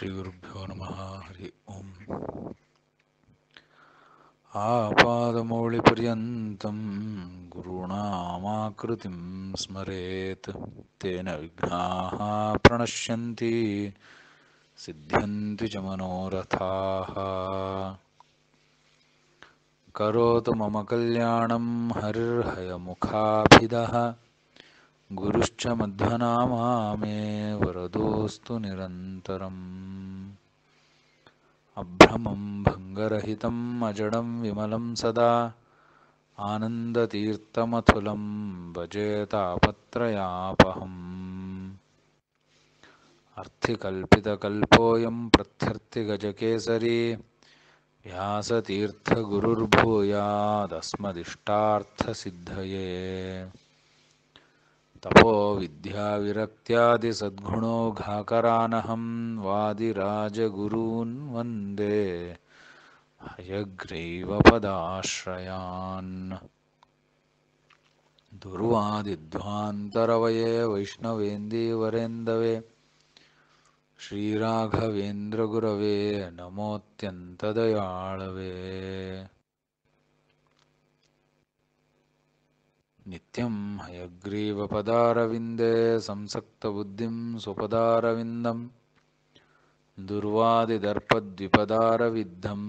श्रीगुरुभ्यो नमः हरि ओम् आपादमौळिपर्यन्तं गुरूणामाकृतिं स्मरेत् तेन विघ्नाः प्रणश्यन्ति सिद्ध्यन्ति च मनोरथाः करोतु मम कल्याणं हरिर्हयमुखाभिदः गुरुश्च मध्वनामामे वरदोऽस्तु निरन्तरम् अभ्रमं भङ्गरहितम् अजडं विमलं सदा आनन्दतीर्थमथुलं भजेतापत्रयापहम् अर्थिकल्पितकल्पोऽयं प्रत्यर्थिगजकेसरी व्यासतीर्थगुरुर्भूयादस्मदिष्टार्थसिद्धये तपो विद्याविरक्त्यादिसद्गुणो घाकरानहं वादिराजगुरून् वन्दे हयग्रैवपदाश्रयान् दुर्वादिध्वान्तरवये वैष्णवेन्दीवरेन्दवे श्रीराघवेन्द्रगुरवे नमोऽत्यन्तदयाळवे नित्यं हयग्रीवपदारविन्दे संसक्तबुद्धिं स्वपदारविन्दं दुर्वादिदर्पद्विपदारविद्धं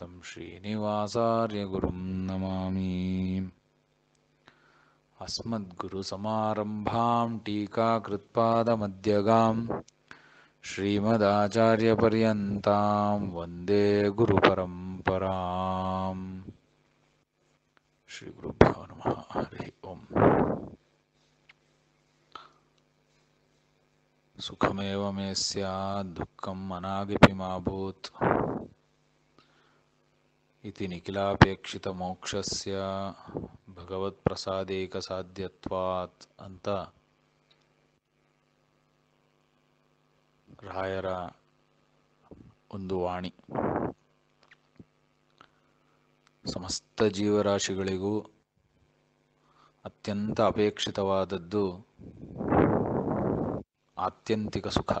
तं श्रीनिवासार्यगुरुं नमामि अस्मद्गुरुसमारम्भां टीकाकृत्पादमध्यगां श्रीमदाचार्यपर्यन्तां वन्दे गुरुपरम्पराम् श्रीगुरुभ्यो नमः हरिः ओम् सुखमेव मे स्यात् दुःखम् अनादिपिमाभूत् इति निखिलापेक्षितमोक्षस्य भगवत्प्रसादेकसाध्यत्वात् ಅಂತ ರಾಯರ ಒಂದು ವಾಣಿ ಸಮಸ್ತ ಜೀವರಾಶಿಗಳಿಗೂ ಅತ್ಯಂತ ಅಪೇಕ್ಷಿತವಾದದ್ದು ಆತ್ಯಂತಿಕ ಸುಖ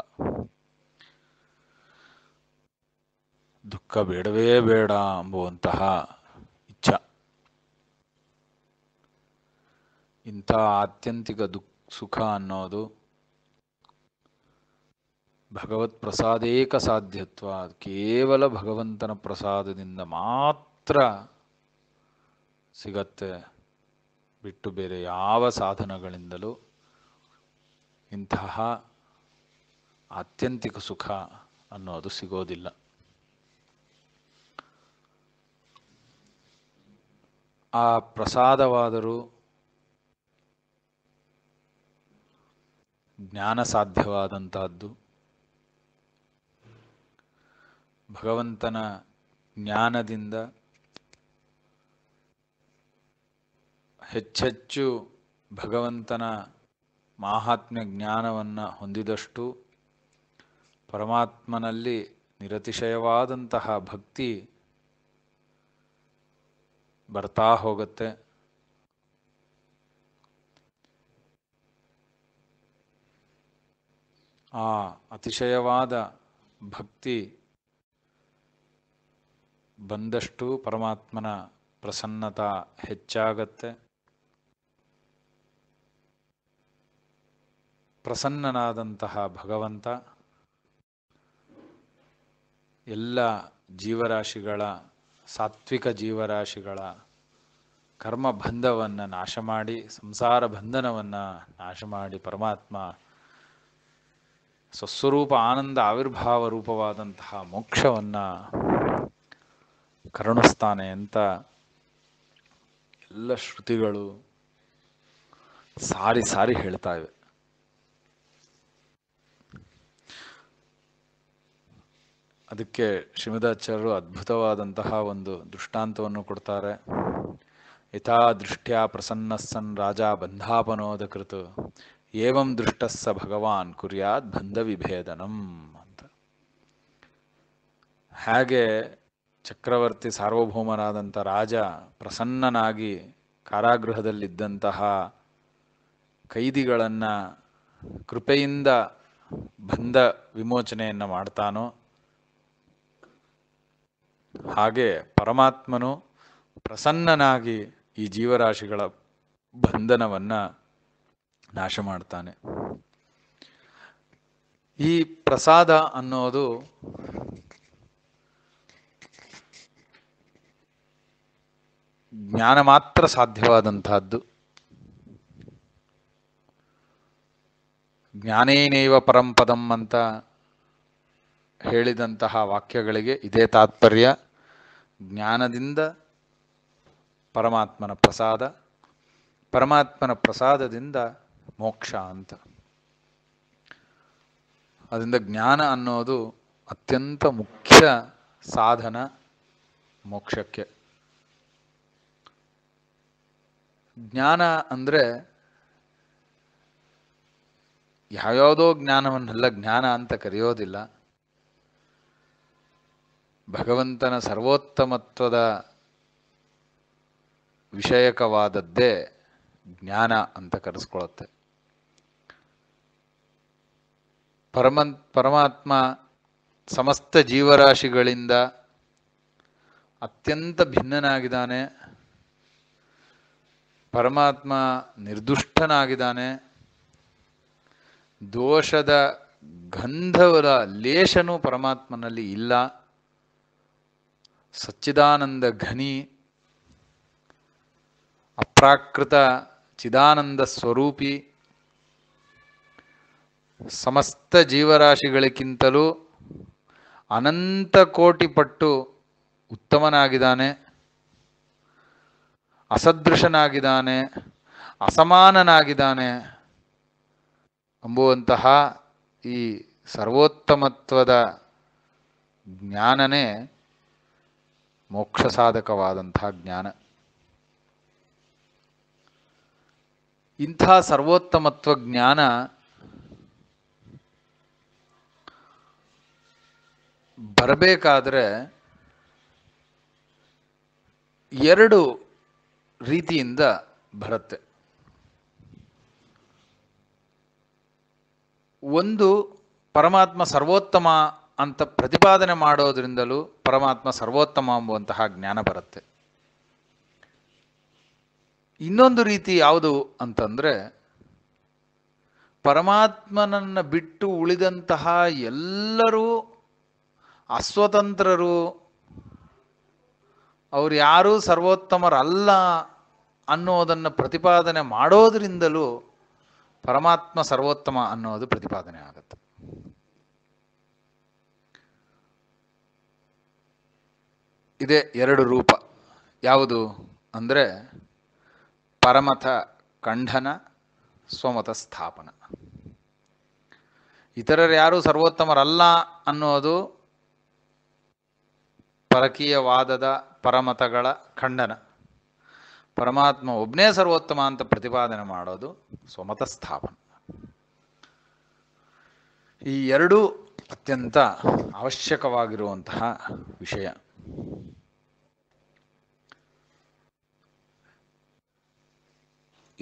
ದುಃಖ ಬೇಡವೇ ಬೇಡ ಎಂಬುವಂತಹ ಇಚ್ಛ ಇಂಥ ಆತ್ಯಂತಿಕ ದುಃಖ ಸುಖ ಅನ್ನೋದು ಭಗವತ್ ಪ್ರಸಾದೇಕ ಸಾಧ್ಯತ್ವ ಕೇವಲ ಭಗವಂತನ ಪ್ರಸಾದದಿಂದ ಮಾತ್ರ ಮಾತ್ರ ಸಿಗತ್ತೆ ಬಿಟ್ಟು ಬೇರೆ ಯಾವ ಸಾಧನಗಳಿಂದಲೂ ಇಂತಹ ಆತ್ಯಂತಿಕ ಸುಖ ಅನ್ನೋದು ಸಿಗೋದಿಲ್ಲ ಆ ಪ್ರಸಾದವಾದರೂ ಜ್ಞಾನ ಸಾಧ್ಯವಾದಂತಹದ್ದು ಭಗವಂತನ ಜ್ಞಾನದಿಂದ ಹೆಚ್ಚೆಚ್ಚು ಭಗವಂತನ ಮಾಹಾತ್ಮ್ಯ ಜ್ಞಾನವನ್ನು ಹೊಂದಿದಷ್ಟು ಪರಮಾತ್ಮನಲ್ಲಿ ನಿರತಿಶಯವಾದಂತಹ ಭಕ್ತಿ ಬರ್ತಾ ಹೋಗುತ್ತೆ ಆ ಅತಿಶಯವಾದ ಭಕ್ತಿ ಬಂದಷ್ಟು ಪರಮಾತ್ಮನ ಪ್ರಸನ್ನತಾ ಹೆಚ್ಚಾಗತ್ತೆ ಪ್ರಸನ್ನನಾದಂತಹ ಭಗವಂತ ಎಲ್ಲ ಜೀವರಾಶಿಗಳ ಸಾತ್ವಿಕ ಜೀವರಾಶಿಗಳ ಕರ್ಮ ಬಂಧವನ್ನು ನಾಶ ಮಾಡಿ ಸಂಸಾರ ಬಂಧನವನ್ನು ನಾಶ ಮಾಡಿ ಪರಮಾತ್ಮ ಸ್ವಸ್ವರೂಪ ಆನಂದ ಆವಿರ್ಭಾವ ರೂಪವಾದಂತಹ ಮೋಕ್ಷವನ್ನು ಕರುಣಿಸ್ತಾನೆ ಅಂತ ಎಲ್ಲ ಶ್ರುತಿಗಳು ಸಾರಿ ಸಾರಿ ಹೇಳ್ತಾ ಇವೆ ಅದಕ್ಕೆ ಶ್ರೀಮದಾಚಾರ್ಯರು ಅದ್ಭುತವಾದಂತಹ ಒಂದು ದೃಷ್ಟಾಂತವನ್ನು ಕೊಡ್ತಾರೆ ಯಥಾ ದೃಷ್ಟ್ಯಾ ಪ್ರಸನ್ನಸ್ಸನ್ ರಾಜ ಬಂಧಾಪನೋದ ಕೃತು ಏವಂ ದೃಷ್ಟಸ್ಸ ಭಗವಾನ್ ಕುರ್ಯಾತ್ ಬಂಧ ವಿಭೇದನಂ ಅಂತ ಹಾಗೆ ಚಕ್ರವರ್ತಿ ಸಾರ್ವಭೌಮನಾದಂಥ ರಾಜ ಪ್ರಸನ್ನನಾಗಿ ಕಾರಾಗೃಹದಲ್ಲಿದ್ದಂತಹ ಕೈದಿಗಳನ್ನು ಕೃಪೆಯಿಂದ ಬಂಧ ವಿಮೋಚನೆಯನ್ನು ಮಾಡ್ತಾನೋ ಹಾಗೆ ಪರಮಾತ್ಮನು ಪ್ರಸನ್ನನಾಗಿ ಈ ಜೀವರಾಶಿಗಳ ಬಂಧನವನ್ನು ನಾಶ ಮಾಡ್ತಾನೆ ಈ ಪ್ರಸಾದ ಅನ್ನೋದು ಜ್ಞಾನ ಮಾತ್ರ ಸಾಧ್ಯವಾದಂತಹದ್ದು ಜ್ಞಾನೇನೈವ ಪರಂಪದಂ ಅಂತ ಹೇಳಿದಂತಹ ವಾಕ್ಯಗಳಿಗೆ ಇದೇ ತಾತ್ಪರ್ಯ ಜ್ಞಾನದಿಂದ ಪರಮಾತ್ಮನ ಪ್ರಸಾದ ಪರಮಾತ್ಮನ ಪ್ರಸಾದದಿಂದ ಮೋಕ್ಷ ಅಂತ ಅದರಿಂದ ಜ್ಞಾನ ಅನ್ನೋದು ಅತ್ಯಂತ ಮುಖ್ಯ ಸಾಧನ ಮೋಕ್ಷಕ್ಕೆ ಜ್ಞಾನ ಅಂದರೆ ಯಾವ್ಯಾವುದೋ ಜ್ಞಾನವನ್ನೆಲ್ಲ ಜ್ಞಾನ ಅಂತ ಕರೆಯೋದಿಲ್ಲ ಭಗವಂತನ ಸರ್ವೋತ್ತಮತ್ವದ ವಿಷಯಕವಾದದ್ದೇ ಜ್ಞಾನ ಅಂತ ಕರೆಸ್ಕೊಳತ್ತೆ ಪರಮ ಪರಮಾತ್ಮ ಸಮಸ್ತ ಜೀವರಾಶಿಗಳಿಂದ ಅತ್ಯಂತ ಭಿನ್ನನಾಗಿದ್ದಾನೆ ಪರಮಾತ್ಮ ನಿರ್ದುಷ್ಟನಾಗಿದ್ದಾನೆ ದೋಷದ ಗಂಧವರ ಲೇಷನೂ ಪರಮಾತ್ಮನಲ್ಲಿ ಇಲ್ಲ ಸಚ್ಚಿದಾನಂದ ಘನಿ ಅಪ್ರಾಕೃತ ಚಿದಾನಂದ ಸ್ವರೂಪಿ ಸಮಸ್ತ ಜೀವರಾಶಿಗಳಿಗಿಂತಲೂ ಅನಂತ ಕೋಟಿ ಪಟ್ಟು ಉತ್ತಮನಾಗಿದ್ದಾನೆ ಅಸದೃಶನಾಗಿದ್ದಾನೆ ಅಸಮಾನನಾಗಿದ್ದಾನೆ ಎಂಬುವಂತಹ ಈ ಸರ್ವೋತ್ತಮತ್ವದ ಜ್ಞಾನನೇ ಮೋಕ್ಷ ಸಾಧಕವಾದಂಥ ಜ್ಞಾನ ಇಂಥ ಸರ್ವೋತ್ತಮತ್ವ ಜ್ಞಾನ ಬರಬೇಕಾದ್ರೆ ಎರಡು ರೀತಿಯಿಂದ ಬರುತ್ತೆ ಒಂದು ಪರಮಾತ್ಮ ಸರ್ವೋತ್ತಮ ಅಂತ ಪ್ರತಿಪಾದನೆ ಮಾಡೋದ್ರಿಂದಲೂ ಪರಮಾತ್ಮ ಸರ್ವೋತ್ತಮ ಎಂಬುವಂತಹ ಜ್ಞಾನ ಬರುತ್ತೆ ಇನ್ನೊಂದು ರೀತಿ ಯಾವುದು ಅಂತಂದರೆ ಪರಮಾತ್ಮನನ್ನು ಬಿಟ್ಟು ಉಳಿದಂತಹ ಎಲ್ಲರೂ ಅಸ್ವತಂತ್ರರು ಅವರು ಯಾರೂ ಸರ್ವೋತ್ತಮರಲ್ಲ ಅನ್ನೋದನ್ನು ಪ್ರತಿಪಾದನೆ ಮಾಡೋದರಿಂದಲೂ ಪರಮಾತ್ಮ ಸರ್ವೋತ್ತಮ ಅನ್ನೋದು ಪ್ರತಿಪಾದನೆ ಆಗುತ್ತೆ ಇದೇ ಎರಡು ರೂಪ ಯಾವುದು ಅಂದರೆ ಪರಮಥ ಖಂಡನ ಸ್ವಮತ ಸ್ಥಾಪನ ಇತರರು ಯಾರೂ ಸರ್ವೋತ್ತಮರಲ್ಲ ಅನ್ನೋದು ಪರಕೀಯವಾದದ ಪರಮತಗಳ ಖಂಡನ ಪರಮಾತ್ಮ ಒಬ್ಬನೇ ಸರ್ವೋತ್ತಮ ಅಂತ ಪ್ರತಿಪಾದನೆ ಮಾಡೋದು ಸ್ವಮತ ಸ್ಥಾಪನ ಈ ಎರಡೂ ಅತ್ಯಂತ ಅವಶ್ಯಕವಾಗಿರುವಂತಹ ವಿಷಯ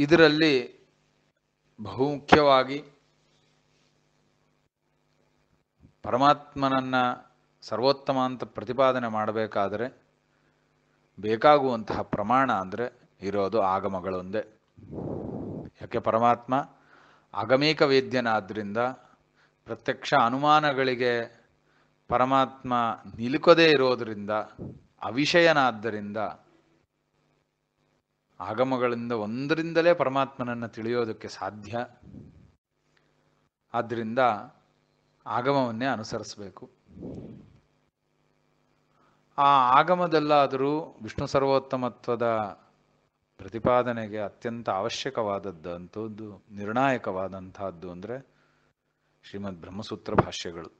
ಇದರಲ್ಲಿ ಬಹುಮುಖ್ಯವಾಗಿ ಪರಮಾತ್ಮನನ್ನು ಸರ್ವೋತ್ತಮ ಅಂತ ಪ್ರತಿಪಾದನೆ ಮಾಡಬೇಕಾದರೆ ಬೇಕಾಗುವಂತಹ ಪ್ರಮಾಣ ಅಂದರೆ ಇರೋದು ಆಗಮಗಳೊಂದೇ ಯಾಕೆ ಪರಮಾತ್ಮ ಆಗಮೇಕ ವೇದ್ಯನಾದ್ದರಿಂದ ಪ್ರತ್ಯಕ್ಷ ಅನುಮಾನಗಳಿಗೆ ಪರಮಾತ್ಮ ನಿಲುಕದೇ ಇರೋದರಿಂದ ಅವಿಷಯನಾದ್ದರಿಂದ ಆಗಮಗಳಿಂದ ಒಂದರಿಂದಲೇ ಪರಮಾತ್ಮನನ್ನು ತಿಳಿಯೋದಕ್ಕೆ ಸಾಧ್ಯ ಆದ್ದರಿಂದ ಆಗಮವನ್ನೇ ಅನುಸರಿಸಬೇಕು ಆ ಆಗಮದಲ್ಲಾದರೂ ವಿಷ್ಣು ಸರ್ವೋತ್ತಮತ್ವದ ಪ್ರತಿಪಾದನೆಗೆ ಅತ್ಯಂತ ಅವಶ್ಯಕವಾದದ್ದಂಥದ್ದು ನಿರ್ಣಾಯಕವಾದಂತಹದ್ದು ಅಂದರೆ ಶ್ರೀಮದ್ ಬ್ರಹ್ಮಸೂತ್ರ ಭಾಷ್ಯಗಳು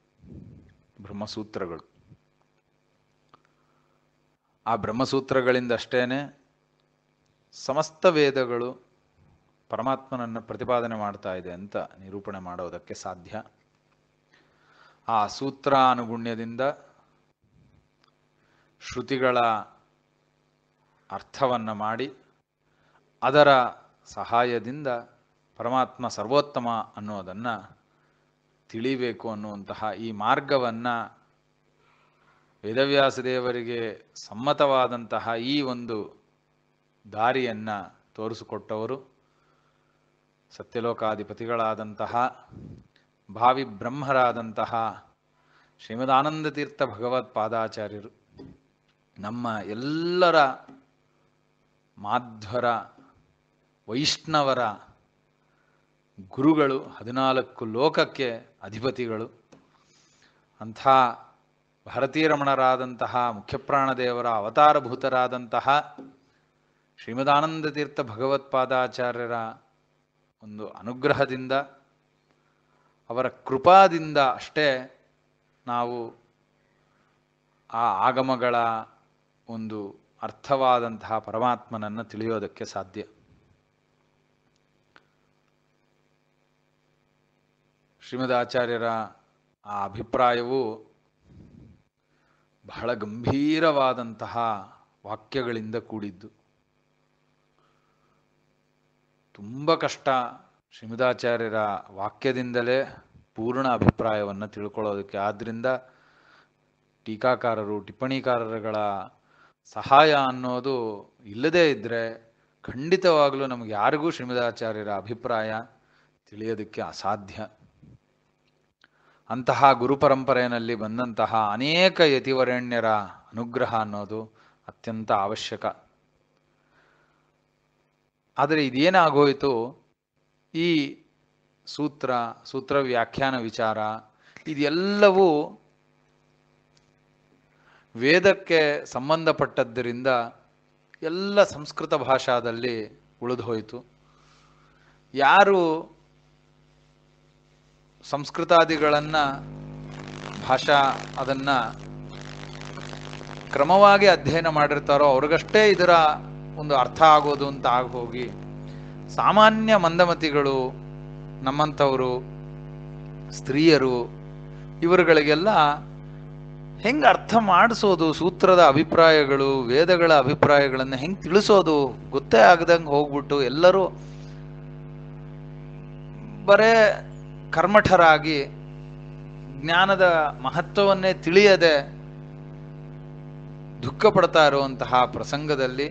ಬ್ರಹ್ಮಸೂತ್ರಗಳು ಆ ಬ್ರಹ್ಮಸೂತ್ರಗಳಿಂದಷ್ಟೇ ಸಮಸ್ತ ವೇದಗಳು ಪರಮಾತ್ಮನನ್ನು ಪ್ರತಿಪಾದನೆ ಮಾಡ್ತಾ ಇದೆ ಅಂತ ನಿರೂಪಣೆ ಮಾಡೋದಕ್ಕೆ ಸಾಧ್ಯ ಆ ಸೂತ್ರಾನುಗುಣ್ಯದಿಂದ ಶ್ರುತಿಗಳ ಅರ್ಥವನ್ನು ಮಾಡಿ ಅದರ ಸಹಾಯದಿಂದ ಪರಮಾತ್ಮ ಸರ್ವೋತ್ತಮ ಅನ್ನೋದನ್ನು ತಿಳಿಬೇಕು ಅನ್ನುವಂತಹ ಈ ಮಾರ್ಗವನ್ನು ವೇದವ್ಯಾಸದೇವರಿಗೆ ಸಮ್ಮತವಾದಂತಹ ಈ ಒಂದು ದಾರಿಯನ್ನು ತೋರಿಸಿಕೊಟ್ಟವರು ಸತ್ಯಲೋಕಾಧಿಪತಿಗಳಾದಂತಹ ಭಾವಿ ಬ್ರಹ್ಮರಾದಂತಹ ತೀರ್ಥ ಭಗವತ್ ಪಾದಾಚಾರ್ಯರು ನಮ್ಮ ಎಲ್ಲರ ಮಾಧ್ವರ ವೈಷ್ಣವರ ಗುರುಗಳು ಹದಿನಾಲ್ಕು ಲೋಕಕ್ಕೆ ಅಧಿಪತಿಗಳು ಅಂಥ ಭಾರತೀರಮಣರಾದಂತಹ ಮುಖ್ಯಪ್ರಾಣದೇವರ ಅವತಾರಭೂತರಾದಂತಹ ಶ್ರೀಮದಾನಂದ ತೀರ್ಥ ಭಗವತ್ಪಾದಾಚಾರ್ಯರ ಒಂದು ಅನುಗ್ರಹದಿಂದ ಅವರ ಕೃಪಾದಿಂದ ಅಷ್ಟೇ ನಾವು ಆ ಆಗಮಗಳ ಒಂದು ಅರ್ಥವಾದಂತಹ ಪರಮಾತ್ಮನನ್ನು ತಿಳಿಯೋದಕ್ಕೆ ಸಾಧ್ಯ ಶ್ರೀಮದ್ ಆಚಾರ್ಯರ ಆ ಅಭಿಪ್ರಾಯವು ಬಹಳ ಗಂಭೀರವಾದಂತಹ ವಾಕ್ಯಗಳಿಂದ ಕೂಡಿದ್ದು ತುಂಬ ಕಷ್ಟ ಶ್ರೀಮದಾಚಾರ್ಯರ ವಾಕ್ಯದಿಂದಲೇ ಪೂರ್ಣ ಅಭಿಪ್ರಾಯವನ್ನು ತಿಳ್ಕೊಳ್ಳೋದಕ್ಕೆ ಆದ್ದರಿಂದ ಟೀಕಾಕಾರರು ಟಿಪ್ಪಣಿಕಾರರುಗಳ ಸಹಾಯ ಅನ್ನೋದು ಇಲ್ಲದೇ ಇದ್ದರೆ ಖಂಡಿತವಾಗಲೂ ನಮಗೆ ಯಾರಿಗೂ ಶ್ರೀಮದಾಚಾರ್ಯರ ಅಭಿಪ್ರಾಯ ತಿಳಿಯೋದಕ್ಕೆ ಅಸಾಧ್ಯ ಅಂತಹ ಗುರುಪರಂಪರೆಯಲ್ಲಿ ಬಂದಂತಹ ಅನೇಕ ಯತಿವರಣ್ಯರ ಅನುಗ್ರಹ ಅನ್ನೋದು ಅತ್ಯಂತ ಅವಶ್ಯಕ ಆದರೆ ಇದೇನಾಗೋಯಿತು ಈ ಸೂತ್ರ ಸೂತ್ರ ವ್ಯಾಖ್ಯಾನ ವಿಚಾರ ಇದೆಲ್ಲವೂ ವೇದಕ್ಕೆ ಸಂಬಂಧಪಟ್ಟದ್ದರಿಂದ ಎಲ್ಲ ಸಂಸ್ಕೃತ ಭಾಷಾದಲ್ಲಿ ಉಳಿದು ಹೋಯಿತು ಯಾರು ಸಂಸ್ಕೃತಾದಿಗಳನ್ನು ಭಾಷಾ ಅದನ್ನು ಕ್ರಮವಾಗಿ ಅಧ್ಯಯನ ಮಾಡಿರ್ತಾರೋ ಅವ್ರಿಗಷ್ಟೇ ಇದರ ಒಂದು ಅರ್ಥ ಆಗೋದು ಅಂತ ಆಗಿ ಹೋಗಿ ಸಾಮಾನ್ಯ ಮಂದಮತಿಗಳು ನಮ್ಮಂಥವರು ಸ್ತ್ರೀಯರು ಇವರುಗಳಿಗೆಲ್ಲ ಹೆಂಗೆ ಅರ್ಥ ಮಾಡಿಸೋದು ಸೂತ್ರದ ಅಭಿಪ್ರಾಯಗಳು ವೇದಗಳ ಅಭಿಪ್ರಾಯಗಳನ್ನು ಹೆಂಗೆ ತಿಳಿಸೋದು ಗೊತ್ತೇ ಆಗದಂಗೆ ಹೋಗ್ಬಿಟ್ಟು ಎಲ್ಲರೂ ಬರೇ ಕರ್ಮಠರಾಗಿ ಜ್ಞಾನದ ಮಹತ್ವವನ್ನೇ ತಿಳಿಯದೆ ದುಃಖ ಪಡ್ತಾ ಇರುವಂತಹ ಪ್ರಸಂಗದಲ್ಲಿ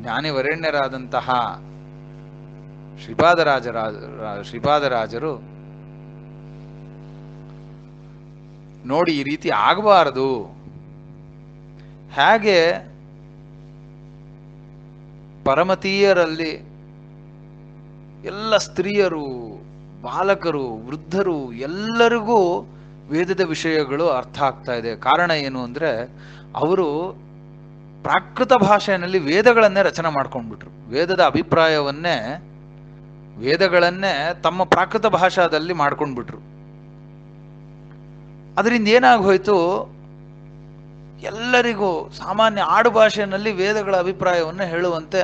ಜ್ಞಾನಿ ವರೇಣ್ಯರಾದಂತಹ ಶ್ರೀಪಾದರಾಜರಾಜ ಶ್ರೀಪಾದರಾಜರು ನೋಡಿ ಈ ರೀತಿ ಆಗಬಾರದು ಹೇಗೆ ಪರಮತೀಯರಲ್ಲಿ ಎಲ್ಲ ಸ್ತ್ರೀಯರು ಬಾಲಕರು ವೃದ್ಧರು ಎಲ್ಲರಿಗೂ ವೇದದ ವಿಷಯಗಳು ಅರ್ಥ ಆಗ್ತಾ ಇದೆ ಕಾರಣ ಏನು ಅಂದರೆ ಅವರು ಪ್ರಾಕೃತ ಭಾಷೆಯಲ್ಲಿ ವೇದಗಳನ್ನೇ ರಚನೆ ಮಾಡ್ಕೊಂಡ್ಬಿಟ್ರು ವೇದದ ಅಭಿಪ್ರಾಯವನ್ನೇ ವೇದಗಳನ್ನೇ ತಮ್ಮ ಪ್ರಾಕೃತ ಭಾಷಾದಲ್ಲಿ ಮಾಡ್ಕೊಂಡ್ಬಿಟ್ರು ಅದರಿಂದ ಏನಾಗೋಯ್ತು ಎಲ್ಲರಿಗೂ ಸಾಮಾನ್ಯ ಆಡು ಭಾಷೆಯಲ್ಲಿ ವೇದಗಳ ಅಭಿಪ್ರಾಯವನ್ನು ಹೇಳುವಂತೆ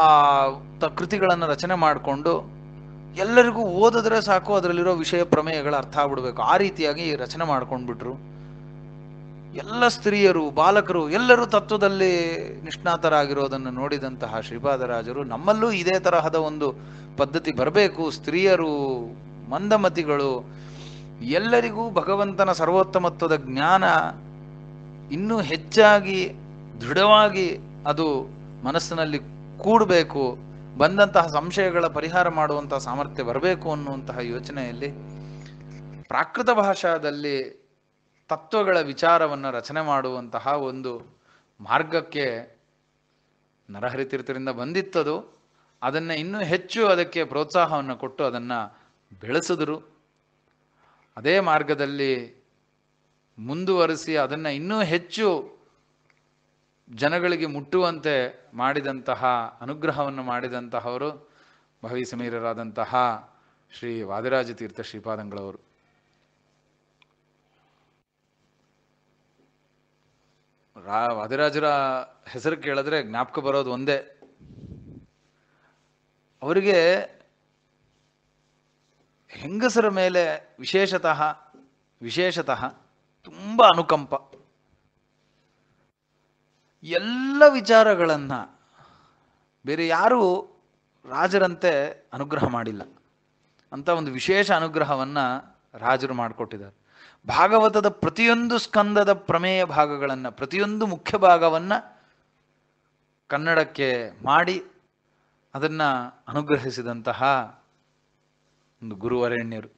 ಆ ಕೃತಿಗಳನ್ನು ರಚನೆ ಮಾಡಿಕೊಂಡು ಎಲ್ಲರಿಗೂ ಓದಿದ್ರೆ ಸಾಕು ಅದರಲ್ಲಿರೋ ವಿಷಯ ಪ್ರಮೇಯಗಳ ಅರ್ಥ ಆಗ್ಬಿಡ್ಬೇಕು ಆ ರೀತಿಯಾಗಿ ರಚನೆ ಮಾಡ್ಕೊಂಡ್ಬಿಟ್ರು ಎಲ್ಲ ಸ್ತ್ರೀಯರು ಬಾಲಕರು ಎಲ್ಲರೂ ತತ್ವದಲ್ಲಿ ನಿಷ್ಣಾತರಾಗಿರೋದನ್ನು ನೋಡಿದಂತಹ ಶ್ರೀಪಾದರಾಜರು ನಮ್ಮಲ್ಲೂ ಇದೇ ತರಹದ ಒಂದು ಪದ್ಧತಿ ಬರಬೇಕು ಸ್ತ್ರೀಯರು ಮಂದಮತಿಗಳು ಎಲ್ಲರಿಗೂ ಭಗವಂತನ ಸರ್ವೋತ್ತಮತ್ವದ ಜ್ಞಾನ ಇನ್ನೂ ಹೆಚ್ಚಾಗಿ ದೃಢವಾಗಿ ಅದು ಮನಸ್ಸಿನಲ್ಲಿ ಕೂಡಬೇಕು ಬಂದಂತಹ ಸಂಶಯಗಳ ಪರಿಹಾರ ಮಾಡುವಂತಹ ಸಾಮರ್ಥ್ಯ ಬರಬೇಕು ಅನ್ನುವಂತಹ ಯೋಚನೆಯಲ್ಲಿ ಪ್ರಾಕೃತ ಭಾಷಾದಲ್ಲಿ ತತ್ವಗಳ ವಿಚಾರವನ್ನು ರಚನೆ ಮಾಡುವಂತಹ ಒಂದು ಮಾರ್ಗಕ್ಕೆ ನರಹರಿತೀರ್ಥರಿಂದ ಬಂದಿತ್ತದು ಅದನ್ನು ಇನ್ನೂ ಹೆಚ್ಚು ಅದಕ್ಕೆ ಪ್ರೋತ್ಸಾಹವನ್ನು ಕೊಟ್ಟು ಅದನ್ನು ಬೆಳೆಸಿದರು ಅದೇ ಮಾರ್ಗದಲ್ಲಿ ಮುಂದುವರಿಸಿ ಅದನ್ನು ಇನ್ನೂ ಹೆಚ್ಚು ಜನಗಳಿಗೆ ಮುಟ್ಟುವಂತೆ ಮಾಡಿದಂತಹ ಅನುಗ್ರಹವನ್ನು ಮಾಡಿದಂತಹವರು ಭವಿ ಸಮೀರರಾದಂತಹ ಶ್ರೀ ವಾದಿರಾಜ ತೀರ್ಥ ಶ್ರೀಪಾದಂಗಳವರು ರಾ ವಾದಿರಾಜರ ಹೆಸರು ಕೇಳಿದ್ರೆ ಜ್ಞಾಪಕ ಬರೋದು ಒಂದೇ ಅವರಿಗೆ ಹೆಂಗಸರ ಮೇಲೆ ವಿಶೇಷತಃ ವಿಶೇಷತಃ ತುಂಬ ಅನುಕಂಪ ಎಲ್ಲ ವಿಚಾರಗಳನ್ನು ಬೇರೆ ಯಾರೂ ರಾಜರಂತೆ ಅನುಗ್ರಹ ಮಾಡಿಲ್ಲ ಅಂತ ಒಂದು ವಿಶೇಷ ಅನುಗ್ರಹವನ್ನು ರಾಜರು ಮಾಡಿಕೊಟ್ಟಿದ್ದಾರೆ ಭಾಗವತದ ಪ್ರತಿಯೊಂದು ಸ್ಕಂದದ ಪ್ರಮೇಯ ಭಾಗಗಳನ್ನು ಪ್ರತಿಯೊಂದು ಮುಖ್ಯ ಭಾಗವನ್ನು ಕನ್ನಡಕ್ಕೆ ಮಾಡಿ ಅದನ್ನು ಅನುಗ್ರಹಿಸಿದಂತಹ ಒಂದು ಗುರುವರೆಣ್ಯರು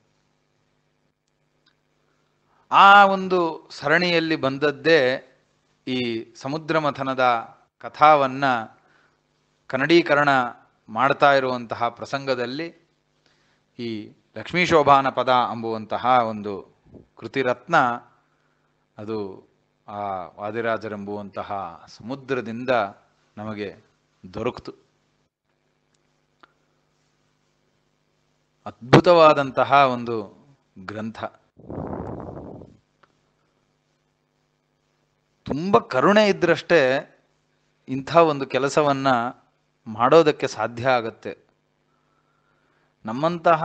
ಆ ಒಂದು ಸರಣಿಯಲ್ಲಿ ಬಂದದ್ದೇ ಈ ಸಮುದ್ರ ಮಥನದ ಕಥಾವನ್ನು ಕನ್ನಡೀಕರಣ ಮಾಡ್ತಾ ಇರುವಂತಹ ಪ್ರಸಂಗದಲ್ಲಿ ಈ ಲಕ್ಷ್ಮೀಶೋಭಾನ ಪದ ಅಂಬುವಂತಹ ಒಂದು ಕೃತಿರತ್ನ ಅದು ಆ ವಾದಿರಾಜರೆಂಬುವಂತಹ ಸಮುದ್ರದಿಂದ ನಮಗೆ ದೊರಕಿತು ಅದ್ಭುತವಾದಂತಹ ಒಂದು ಗ್ರಂಥ ತುಂಬ ಕರುಣೆ ಇದ್ರಷ್ಟೇ ಇಂಥ ಒಂದು ಕೆಲಸವನ್ನು ಮಾಡೋದಕ್ಕೆ ಸಾಧ್ಯ ಆಗತ್ತೆ ನಮ್ಮಂತಹ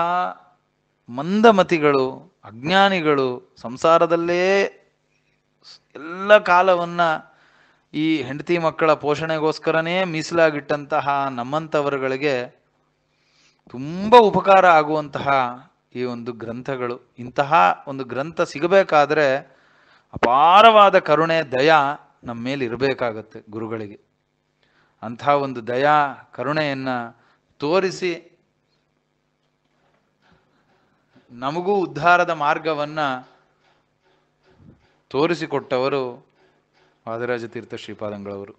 ಮಂದಮತಿಗಳು ಅಜ್ಞಾನಿಗಳು ಸಂಸಾರದಲ್ಲೇ ಎಲ್ಲ ಕಾಲವನ್ನು ಈ ಹೆಂಡತಿ ಮಕ್ಕಳ ಪೋಷಣೆಗೋಸ್ಕರನೇ ಮೀಸಲಾಗಿಟ್ಟಂತಹ ನಮ್ಮಂಥವರುಗಳಿಗೆ ತುಂಬ ಉಪಕಾರ ಆಗುವಂತಹ ಈ ಒಂದು ಗ್ರಂಥಗಳು ಇಂತಹ ಒಂದು ಗ್ರಂಥ ಸಿಗಬೇಕಾದ್ರೆ ಅಪಾರವಾದ ಕರುಣೆ ದಯ ನಮ್ಮ ಮೇಲೆ ಇರಬೇಕಾಗತ್ತೆ ಗುರುಗಳಿಗೆ ಅಂತಹ ಒಂದು ದಯಾ ಕರುಣೆಯನ್ನು ತೋರಿಸಿ ನಮಗೂ ಉದ್ಧಾರದ ಮಾರ್ಗವನ್ನು ತೋರಿಸಿಕೊಟ್ಟವರು ವಾದರಾಜತೀರ್ಥ ತೀರ್ಥ ಶ್ರೀಪಾದಂಗಳವರು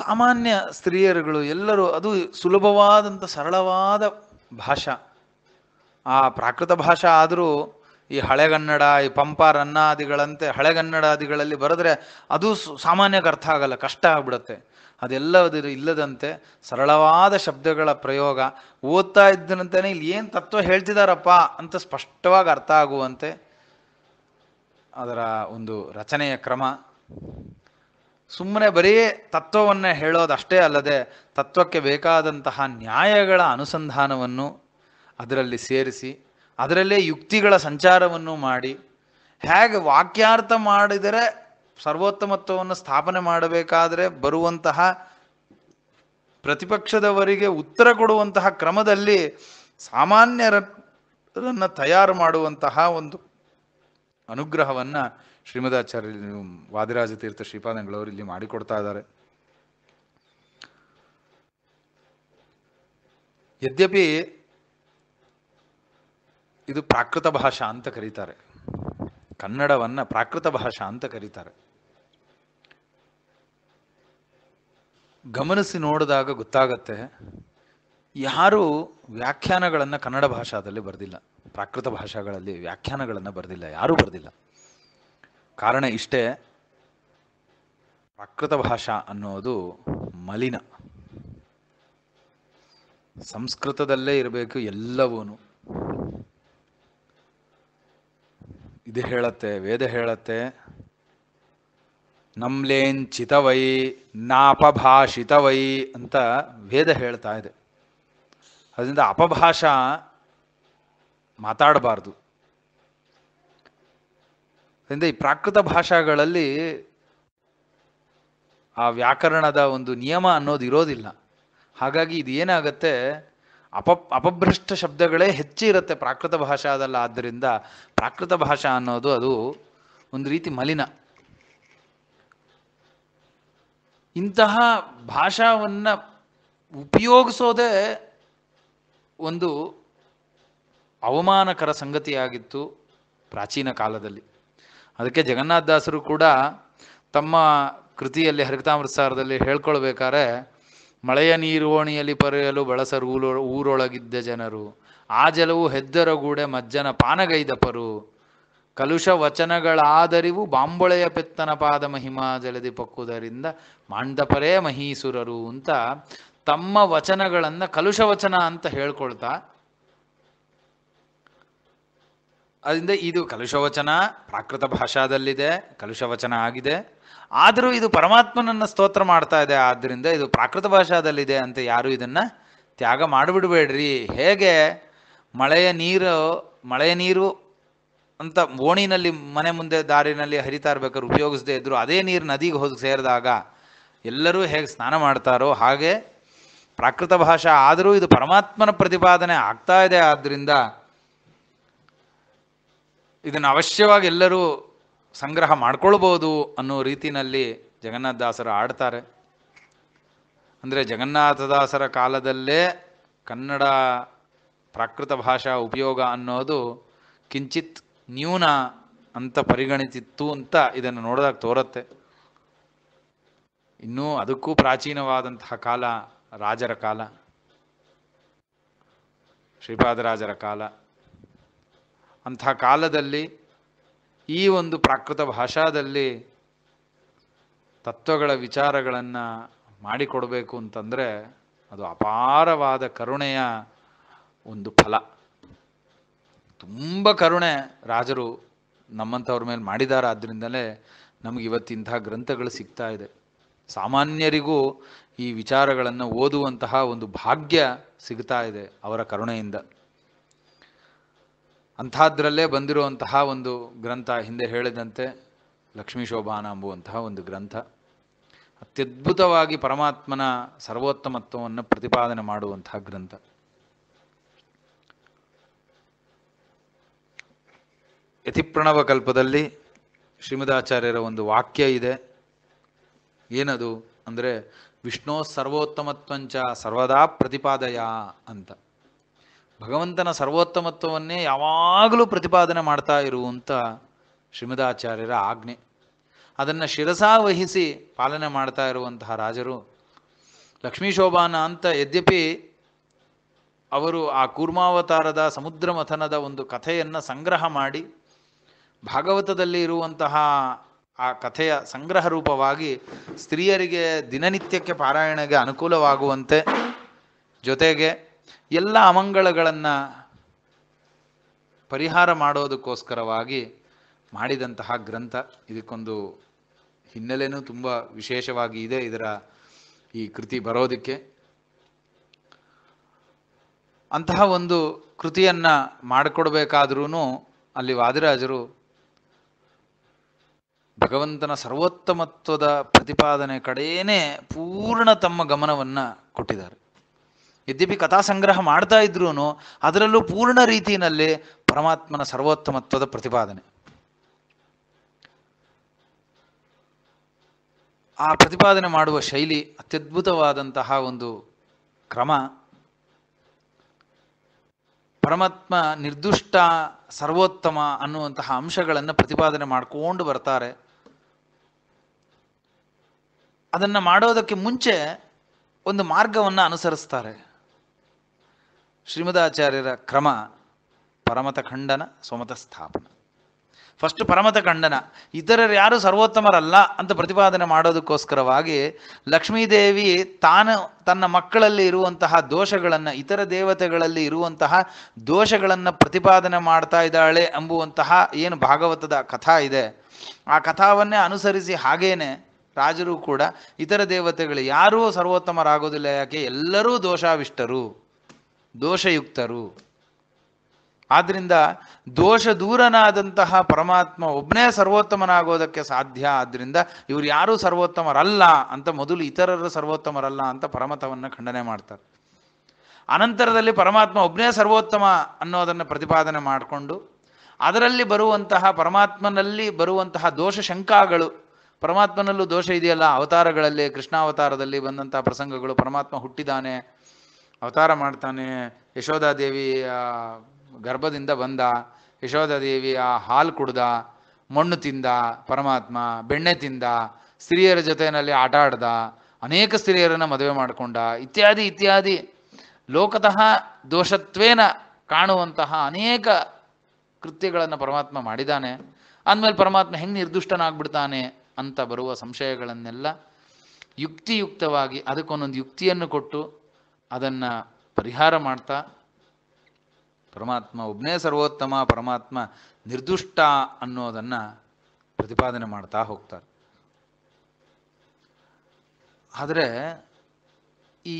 ಸಾಮಾನ್ಯ ಸ್ತ್ರೀಯರುಗಳು ಎಲ್ಲರೂ ಅದು ಸುಲಭವಾದಂಥ ಸರಳವಾದ ಭಾಷಾ ಆ ಪ್ರಾಕೃತ ಭಾಷಾ ಆದರೂ ಈ ಹಳೆಗನ್ನಡ ಈ ಪಂಪ ರನ್ನಾದಿಗಳಂತೆ ಹಳೆಗನ್ನಡಾದಿಗಳಲ್ಲಿ ಬರೆದ್ರೆ ಅದು ಸಾಮಾನ್ಯಕ್ಕೆ ಅರ್ಥ ಆಗಲ್ಲ ಕಷ್ಟ ಆಗ್ಬಿಡುತ್ತೆ ಅದೆಲ್ಲದರ ಇಲ್ಲದಂತೆ ಸರಳವಾದ ಶಬ್ದಗಳ ಪ್ರಯೋಗ ಓದ್ತಾ ಇದ್ದಂತೆಯೇ ಇಲ್ಲಿ ಏನು ತತ್ವ ಹೇಳ್ತಿದಾರಪ್ಪ ಅಂತ ಸ್ಪಷ್ಟವಾಗಿ ಅರ್ಥ ಆಗುವಂತೆ ಅದರ ಒಂದು ರಚನೆಯ ಕ್ರಮ ಸುಮ್ಮನೆ ಬರೀ ತತ್ವವನ್ನು ಹೇಳೋದಷ್ಟೇ ಅಲ್ಲದೆ ತತ್ವಕ್ಕೆ ಬೇಕಾದಂತಹ ನ್ಯಾಯಗಳ ಅನುಸಂಧಾನವನ್ನು ಅದರಲ್ಲಿ ಸೇರಿಸಿ ಅದರಲ್ಲೇ ಯುಕ್ತಿಗಳ ಸಂಚಾರವನ್ನು ಮಾಡಿ ಹೇಗೆ ವಾಕ್ಯಾರ್ಥ ಮಾಡಿದರೆ ಸರ್ವೋತ್ತಮತ್ವವನ್ನು ಸ್ಥಾಪನೆ ಮಾಡಬೇಕಾದರೆ ಬರುವಂತಹ ಪ್ರತಿಪಕ್ಷದವರಿಗೆ ಉತ್ತರ ಕೊಡುವಂತಹ ಕ್ರಮದಲ್ಲಿ ಸಾಮಾನ್ಯರನ್ನು ತಯಾರು ಮಾಡುವಂತಹ ಒಂದು ಅನುಗ್ರಹವನ್ನು ಶ್ರೀಮದಾಚಾರ್ಯ ವಾದಿರಾಜತೀರ್ಥ ಶ್ರೀಪಾದಂಗಳವರು ಇಲ್ಲಿ ಮಾಡಿಕೊಡ್ತಾ ಇದ್ದಾರೆ ಯದ್ಯಪಿ ಇದು ಪ್ರಾಕೃತ ಭಾಷಾ ಅಂತ ಕರೀತಾರೆ ಕನ್ನಡವನ್ನು ಪ್ರಾಕೃತ ಭಾಷಾ ಅಂತ ಕರೀತಾರೆ ಗಮನಿಸಿ ನೋಡಿದಾಗ ಗೊತ್ತಾಗತ್ತೆ ಯಾರೂ ವ್ಯಾಖ್ಯಾನಗಳನ್ನು ಕನ್ನಡ ಭಾಷಾದಲ್ಲಿ ಬರೆದಿಲ್ಲ ಪ್ರಾಕೃತ ಭಾಷೆಗಳಲ್ಲಿ ವ್ಯಾಖ್ಯಾನಗಳನ್ನು ಬರೆದಿಲ್ಲ ಯಾರೂ ಬರೆದಿಲ್ಲ ಕಾರಣ ಇಷ್ಟೇ ಪ್ರಾಕೃತ ಭಾಷಾ ಅನ್ನೋದು ಮಲಿನ ಸಂಸ್ಕೃತದಲ್ಲೇ ಇರಬೇಕು ಎಲ್ಲವೂ ಇದು ಹೇಳತ್ತೆ ವೇದ ಹೇಳತ್ತೆ ಚಿತವೈ ನಾಪಭಾಷಿತವೈ ಅಂತ ವೇದ ಹೇಳ್ತಾ ಇದೆ ಅದರಿಂದ ಅಪಭಾಷಾ ಮಾತಾಡಬಾರ್ದು ಅದರಿಂದ ಈ ಪ್ರಾಕೃತ ಭಾಷೆಗಳಲ್ಲಿ ಆ ವ್ಯಾಕರಣದ ಒಂದು ನಿಯಮ ಅನ್ನೋದು ಇರೋದಿಲ್ಲ ಹಾಗಾಗಿ ಇದು ಏನಾಗತ್ತೆ ಅಪ ಅಪಭ್ರಷ್ಟ ಶಬ್ದಗಳೇ ಹೆಚ್ಚಿರುತ್ತೆ ಪ್ರಾಕೃತ ಭಾಷಾ ಆದ್ದರಿಂದ ಪ್ರಾಕೃತ ಭಾಷಾ ಅನ್ನೋದು ಅದು ಒಂದು ರೀತಿ ಮಲಿನ ಇಂತಹ ಭಾಷಾವನ್ನು ಉಪಯೋಗಿಸೋದೇ ಒಂದು ಅವಮಾನಕರ ಸಂಗತಿಯಾಗಿತ್ತು ಪ್ರಾಚೀನ ಕಾಲದಲ್ಲಿ ಅದಕ್ಕೆ ಜಗನ್ನಾಥದಾಸರು ಕೂಡ ತಮ್ಮ ಕೃತಿಯಲ್ಲಿ ಸಾರದಲ್ಲಿ ಹೇಳ್ಕೊಳ್ಬೇಕಾದ್ರೆ ಮಳೆಯ ನೀರು ಓಣಿಯಲ್ಲಿ ಪರೆಯಲು ಬಳಸರು ಊರೊಳಗಿದ್ದ ಜನರು ಆ ಜಲವು ಹೆದ್ದರಗೂಡೆ ಮಜ್ಜನ ಪಾನಗೈದಪರು ಕಲುಷ ವಚನಗಳಾದರಿವು ಬಾಂಬೊಳೆಯ ಪೆತ್ತನ ಪಾದ ಮಹಿಮಾ ಜಲದಿ ಪಕ್ಕುದರಿಂದ ಮಾಂಡಪರೇ ಮಹೀಸುರರು ಅಂತ ತಮ್ಮ ವಚನಗಳನ್ನು ಕಲುಷ ವಚನ ಅಂತ ಹೇಳ್ಕೊಳ್ತಾ ಅದರಿಂದ ಇದು ಕಲುಷವಚನ ಪ್ರಾಕೃತ ಭಾಷಾದಲ್ಲಿದೆ ಕಲುಷವಚನ ಆಗಿದೆ ಆದರೂ ಇದು ಪರಮಾತ್ಮನನ್ನು ಸ್ತೋತ್ರ ಮಾಡ್ತಾ ಇದೆ ಆದ್ದರಿಂದ ಇದು ಪ್ರಾಕೃತ ಭಾಷಾದಲ್ಲಿದೆ ಅಂತ ಯಾರೂ ಇದನ್ನು ತ್ಯಾಗ ಮಾಡಿಬಿಡ್ಬೇಡ್ರಿ ಹೇಗೆ ಮಳೆಯ ನೀರು ಮಳೆಯ ನೀರು ಅಂತ ಓಣಿನಲ್ಲಿ ಮನೆ ಮುಂದೆ ದಾರಿನಲ್ಲಿ ಹರಿತಾ ಇರ್ಬೇಕಾದ್ರೆ ಉಪಯೋಗಿಸದೇ ಇದ್ರು ಅದೇ ನೀರು ನದಿಗೆ ಹೋಗಿ ಸೇರಿದಾಗ ಎಲ್ಲರೂ ಹೇಗೆ ಸ್ನಾನ ಮಾಡ್ತಾರೋ ಹಾಗೆ ಪ್ರಾಕೃತ ಭಾಷಾ ಆದರೂ ಇದು ಪರಮಾತ್ಮನ ಪ್ರತಿಪಾದನೆ ಆಗ್ತಾ ಇದೆ ಆದ್ದರಿಂದ ಇದನ್ನು ಅವಶ್ಯವಾಗಿ ಎಲ್ಲರೂ ಸಂಗ್ರಹ ಮಾಡ್ಕೊಳ್ಬೋದು ಅನ್ನೋ ರೀತಿಯಲ್ಲಿ ಜಗನ್ನಾಥದಾಸರು ಆಡ್ತಾರೆ ಅಂದರೆ ಜಗನ್ನಾಥದಾಸರ ಕಾಲದಲ್ಲೇ ಕನ್ನಡ ಪ್ರಾಕೃತ ಭಾಷಾ ಉಪಯೋಗ ಅನ್ನೋದು ಕಿಂಚಿತ್ ನ್ಯೂನ ಅಂತ ಪರಿಗಣಿಸಿತ್ತು ಅಂತ ಇದನ್ನು ನೋಡಿದಾಗ ತೋರುತ್ತೆ ಇನ್ನೂ ಅದಕ್ಕೂ ಪ್ರಾಚೀನವಾದಂತಹ ಕಾಲ ರಾಜರ ಕಾಲ ಶ್ರೀಪಾದರಾಜರ ಕಾಲ ಅಂಥ ಕಾಲದಲ್ಲಿ ಈ ಒಂದು ಪ್ರಾಕೃತ ಭಾಷಾದಲ್ಲಿ ತತ್ವಗಳ ವಿಚಾರಗಳನ್ನು ಮಾಡಿಕೊಡಬೇಕು ಅಂತಂದರೆ ಅದು ಅಪಾರವಾದ ಕರುಣೆಯ ಒಂದು ಫಲ ತುಂಬ ಕರುಣೆ ರಾಜರು ನಮ್ಮಂಥವ್ರ ಮೇಲೆ ಮಾಡಿದ್ದಾರೆ ಆದ್ದರಿಂದಲೇ ನಮಗೆ ಇಂತಹ ಗ್ರಂಥಗಳು ಸಿಗ್ತಾ ಇದೆ ಸಾಮಾನ್ಯರಿಗೂ ಈ ವಿಚಾರಗಳನ್ನು ಓದುವಂತಹ ಒಂದು ಭಾಗ್ಯ ಸಿಗ್ತಾ ಇದೆ ಅವರ ಕರುಣೆಯಿಂದ ಅಂಥದ್ರಲ್ಲೇ ಬಂದಿರುವಂತಹ ಒಂದು ಗ್ರಂಥ ಹಿಂದೆ ಹೇಳಿದಂತೆ ಲಕ್ಷ್ಮೀ ಶೋಭಾನ ಅಂಬುವಂತಹ ಒಂದು ಗ್ರಂಥ ಅತ್ಯದ್ಭುತವಾಗಿ ಪರಮಾತ್ಮನ ಸರ್ವೋತ್ತಮತ್ವವನ್ನು ಪ್ರತಿಪಾದನೆ ಮಾಡುವಂತಹ ಗ್ರಂಥ ಯತಿಪ್ರಣವ ಕಲ್ಪದಲ್ಲಿ ಶ್ರೀಮದಾಚಾರ್ಯರ ಒಂದು ವಾಕ್ಯ ಇದೆ ಏನದು ಅಂದರೆ ವಿಷ್ಣೋ ಸರ್ವೋತ್ತಮತ್ವಂಚ ಸರ್ವದಾ ಪ್ರತಿಪಾದಯ ಅಂತ ಭಗವಂತನ ಸರ್ವೋತ್ತಮತ್ವವನ್ನೇ ಯಾವಾಗಲೂ ಪ್ರತಿಪಾದನೆ ಮಾಡ್ತಾ ಇರುವಂಥ ಶ್ರೀಮದಾಚಾರ್ಯರ ಆಜ್ಞೆ ಅದನ್ನು ಶಿರಸಾ ವಹಿಸಿ ಪಾಲನೆ ಮಾಡ್ತಾ ಇರುವಂತಹ ರಾಜರು ಲಕ್ಷ್ಮೀ ಶೋಭಾನ ಅಂತ ಯದ್ಯಪಿ ಅವರು ಆ ಕೂರ್ಮಾವತಾರದ ಸಮುದ್ರ ಮಥನದ ಒಂದು ಕಥೆಯನ್ನು ಸಂಗ್ರಹ ಮಾಡಿ ಭಾಗವತದಲ್ಲಿ ಇರುವಂತಹ ಆ ಕಥೆಯ ಸಂಗ್ರಹ ರೂಪವಾಗಿ ಸ್ತ್ರೀಯರಿಗೆ ದಿನನಿತ್ಯಕ್ಕೆ ಪಾರಾಯಣಗೆ ಅನುಕೂಲವಾಗುವಂತೆ ಜೊತೆಗೆ ಎಲ್ಲ ಅಮಂಗಳಗಳನ್ನು ಪರಿಹಾರ ಮಾಡೋದಕ್ಕೋಸ್ಕರವಾಗಿ ಮಾಡಿದಂತಹ ಗ್ರಂಥ ಇದಕ್ಕೊಂದು ಹಿನ್ನೆಲೆಯೂ ತುಂಬ ವಿಶೇಷವಾಗಿ ಇದೆ ಇದರ ಈ ಕೃತಿ ಬರೋದಕ್ಕೆ ಅಂತಹ ಒಂದು ಕೃತಿಯನ್ನು ಮಾಡಿಕೊಡ್ಬೇಕಾದ್ರೂ ಅಲ್ಲಿ ವಾದಿರಾಜರು ಭಗವಂತನ ಸರ್ವೋತ್ತಮತ್ವದ ಪ್ರತಿಪಾದನೆ ಕಡೆಯೇ ಪೂರ್ಣ ತಮ್ಮ ಗಮನವನ್ನು ಕೊಟ್ಟಿದ್ದಾರೆ ಯದ್ಯಪಿ ಸಂಗ್ರಹ ಮಾಡ್ತಾ ಇದ್ರೂ ಅದರಲ್ಲೂ ಪೂರ್ಣ ರೀತಿಯಲ್ಲಿ ಪರಮಾತ್ಮನ ಸರ್ವೋತ್ತಮತ್ವದ ಪ್ರತಿಪಾದನೆ ಆ ಪ್ರತಿಪಾದನೆ ಮಾಡುವ ಶೈಲಿ ಅತ್ಯದ್ಭುತವಾದಂತಹ ಒಂದು ಕ್ರಮ ಪರಮಾತ್ಮ ನಿರ್ದುಷ್ಟ ಸರ್ವೋತ್ತಮ ಅನ್ನುವಂತಹ ಅಂಶಗಳನ್ನು ಪ್ರತಿಪಾದನೆ ಮಾಡಿಕೊಂಡು ಬರ್ತಾರೆ ಅದನ್ನು ಮಾಡೋದಕ್ಕೆ ಮುಂಚೆ ಒಂದು ಮಾರ್ಗವನ್ನು ಅನುಸರಿಸ್ತಾರೆ ಶ್ರೀಮದಾಚಾರ್ಯರ ಕ್ರಮ ಪರಮತ ಖಂಡನ ಸ್ವಮತ ಸ್ಥಾಪನ ಫಸ್ಟ್ ಪರಮತ ಖಂಡನ ಇತರರು ಯಾರು ಸರ್ವೋತ್ತಮರಲ್ಲ ಅಂತ ಪ್ರತಿಪಾದನೆ ಮಾಡೋದಕ್ಕೋಸ್ಕರವಾಗಿ ಲಕ್ಷ್ಮೀದೇವಿ ತಾನು ತನ್ನ ಮಕ್ಕಳಲ್ಲಿ ಇರುವಂತಹ ದೋಷಗಳನ್ನು ಇತರ ದೇವತೆಗಳಲ್ಲಿ ಇರುವಂತಹ ದೋಷಗಳನ್ನು ಪ್ರತಿಪಾದನೆ ಮಾಡ್ತಾ ಇದ್ದಾಳೆ ಎಂಬುವಂತಹ ಏನು ಭಾಗವತದ ಕಥಾ ಇದೆ ಆ ಕಥಾವನ್ನೇ ಅನುಸರಿಸಿ ಹಾಗೇನೆ ರಾಜರು ಕೂಡ ಇತರ ದೇವತೆಗಳು ಯಾರೂ ಸರ್ವೋತ್ತಮರಾಗೋದಿಲ್ಲ ಯಾಕೆ ಎಲ್ಲರೂ ದೋಷಾವಿಷ್ಟರು ದೋಷಯುಕ್ತರು ಆದ್ದರಿಂದ ದೋಷ ದೂರನಾದಂತಹ ಪರಮಾತ್ಮ ಒಬ್ಬನೇ ಸರ್ವೋತ್ತಮನಾಗೋದಕ್ಕೆ ಸಾಧ್ಯ ಆದ್ದರಿಂದ ಇವರು ಯಾರೂ ಸರ್ವೋತ್ತಮರಲ್ಲ ಅಂತ ಮೊದಲು ಇತರರು ಸರ್ವೋತ್ತಮರಲ್ಲ ಅಂತ ಪರಮತವನ್ನು ಖಂಡನೆ ಮಾಡ್ತಾರೆ ಅನಂತರದಲ್ಲಿ ಪರಮಾತ್ಮ ಒಬ್ಬನೇ ಸರ್ವೋತ್ತಮ ಅನ್ನೋದನ್ನು ಪ್ರತಿಪಾದನೆ ಮಾಡಿಕೊಂಡು ಅದರಲ್ಲಿ ಬರುವಂತಹ ಪರಮಾತ್ಮನಲ್ಲಿ ಬರುವಂತಹ ದೋಷ ಶಂಕಾಗಳು ಪರಮಾತ್ಮನಲ್ಲೂ ದೋಷ ಇದೆಯಲ್ಲ ಅವತಾರಗಳಲ್ಲಿ ಕೃಷ್ಣಾವತಾರದಲ್ಲಿ ಬಂದಂತಹ ಪ್ರಸಂಗಗಳು ಪರಮಾತ್ಮ ಹುಟ್ಟಿದಾನೆ ಅವತಾರ ಮಾಡ್ತಾನೆ ಯಶೋಧಾದೇವಿಯ ಗರ್ಭದಿಂದ ಬಂದ ಆ ಹಾಲು ಕುಡ್ದ ಮಣ್ಣು ತಿಂದ ಪರಮಾತ್ಮ ಬೆಣ್ಣೆ ತಿಂದ ಸ್ತ್ರೀಯರ ಜೊತೆಯಲ್ಲಿ ಆಟ ಆಡ್ದ ಅನೇಕ ಸ್ತ್ರೀಯರನ್ನು ಮದುವೆ ಮಾಡಿಕೊಂಡ ಇತ್ಯಾದಿ ಇತ್ಯಾದಿ ಲೋಕತಃ ದೋಷತ್ವೇನ ಕಾಣುವಂತಹ ಅನೇಕ ಕೃತ್ಯಗಳನ್ನು ಪರಮಾತ್ಮ ಮಾಡಿದ್ದಾನೆ ಅಂದಮೇಲೆ ಪರಮಾತ್ಮ ಹೆಂಗೆ ನಿರ್ದುಷ್ಟನಾಗ್ಬಿಡ್ತಾನೆ ಅಂತ ಬರುವ ಸಂಶಯಗಳನ್ನೆಲ್ಲ ಯುಕ್ತಿಯುಕ್ತವಾಗಿ ಅದಕ್ಕೊಂದೊಂದು ಯುಕ್ತಿಯನ್ನು ಕೊಟ್ಟು ಅದನ್ನು ಪರಿಹಾರ ಮಾಡ್ತಾ ಪರಮಾತ್ಮ ಒಬ್ಬನೇ ಸರ್ವೋತ್ತಮ ಪರಮಾತ್ಮ ನಿರ್ದುಷ್ಟ ಅನ್ನೋದನ್ನು ಪ್ರತಿಪಾದನೆ ಮಾಡ್ತಾ ಹೋಗ್ತಾರೆ ಆದರೆ ಈ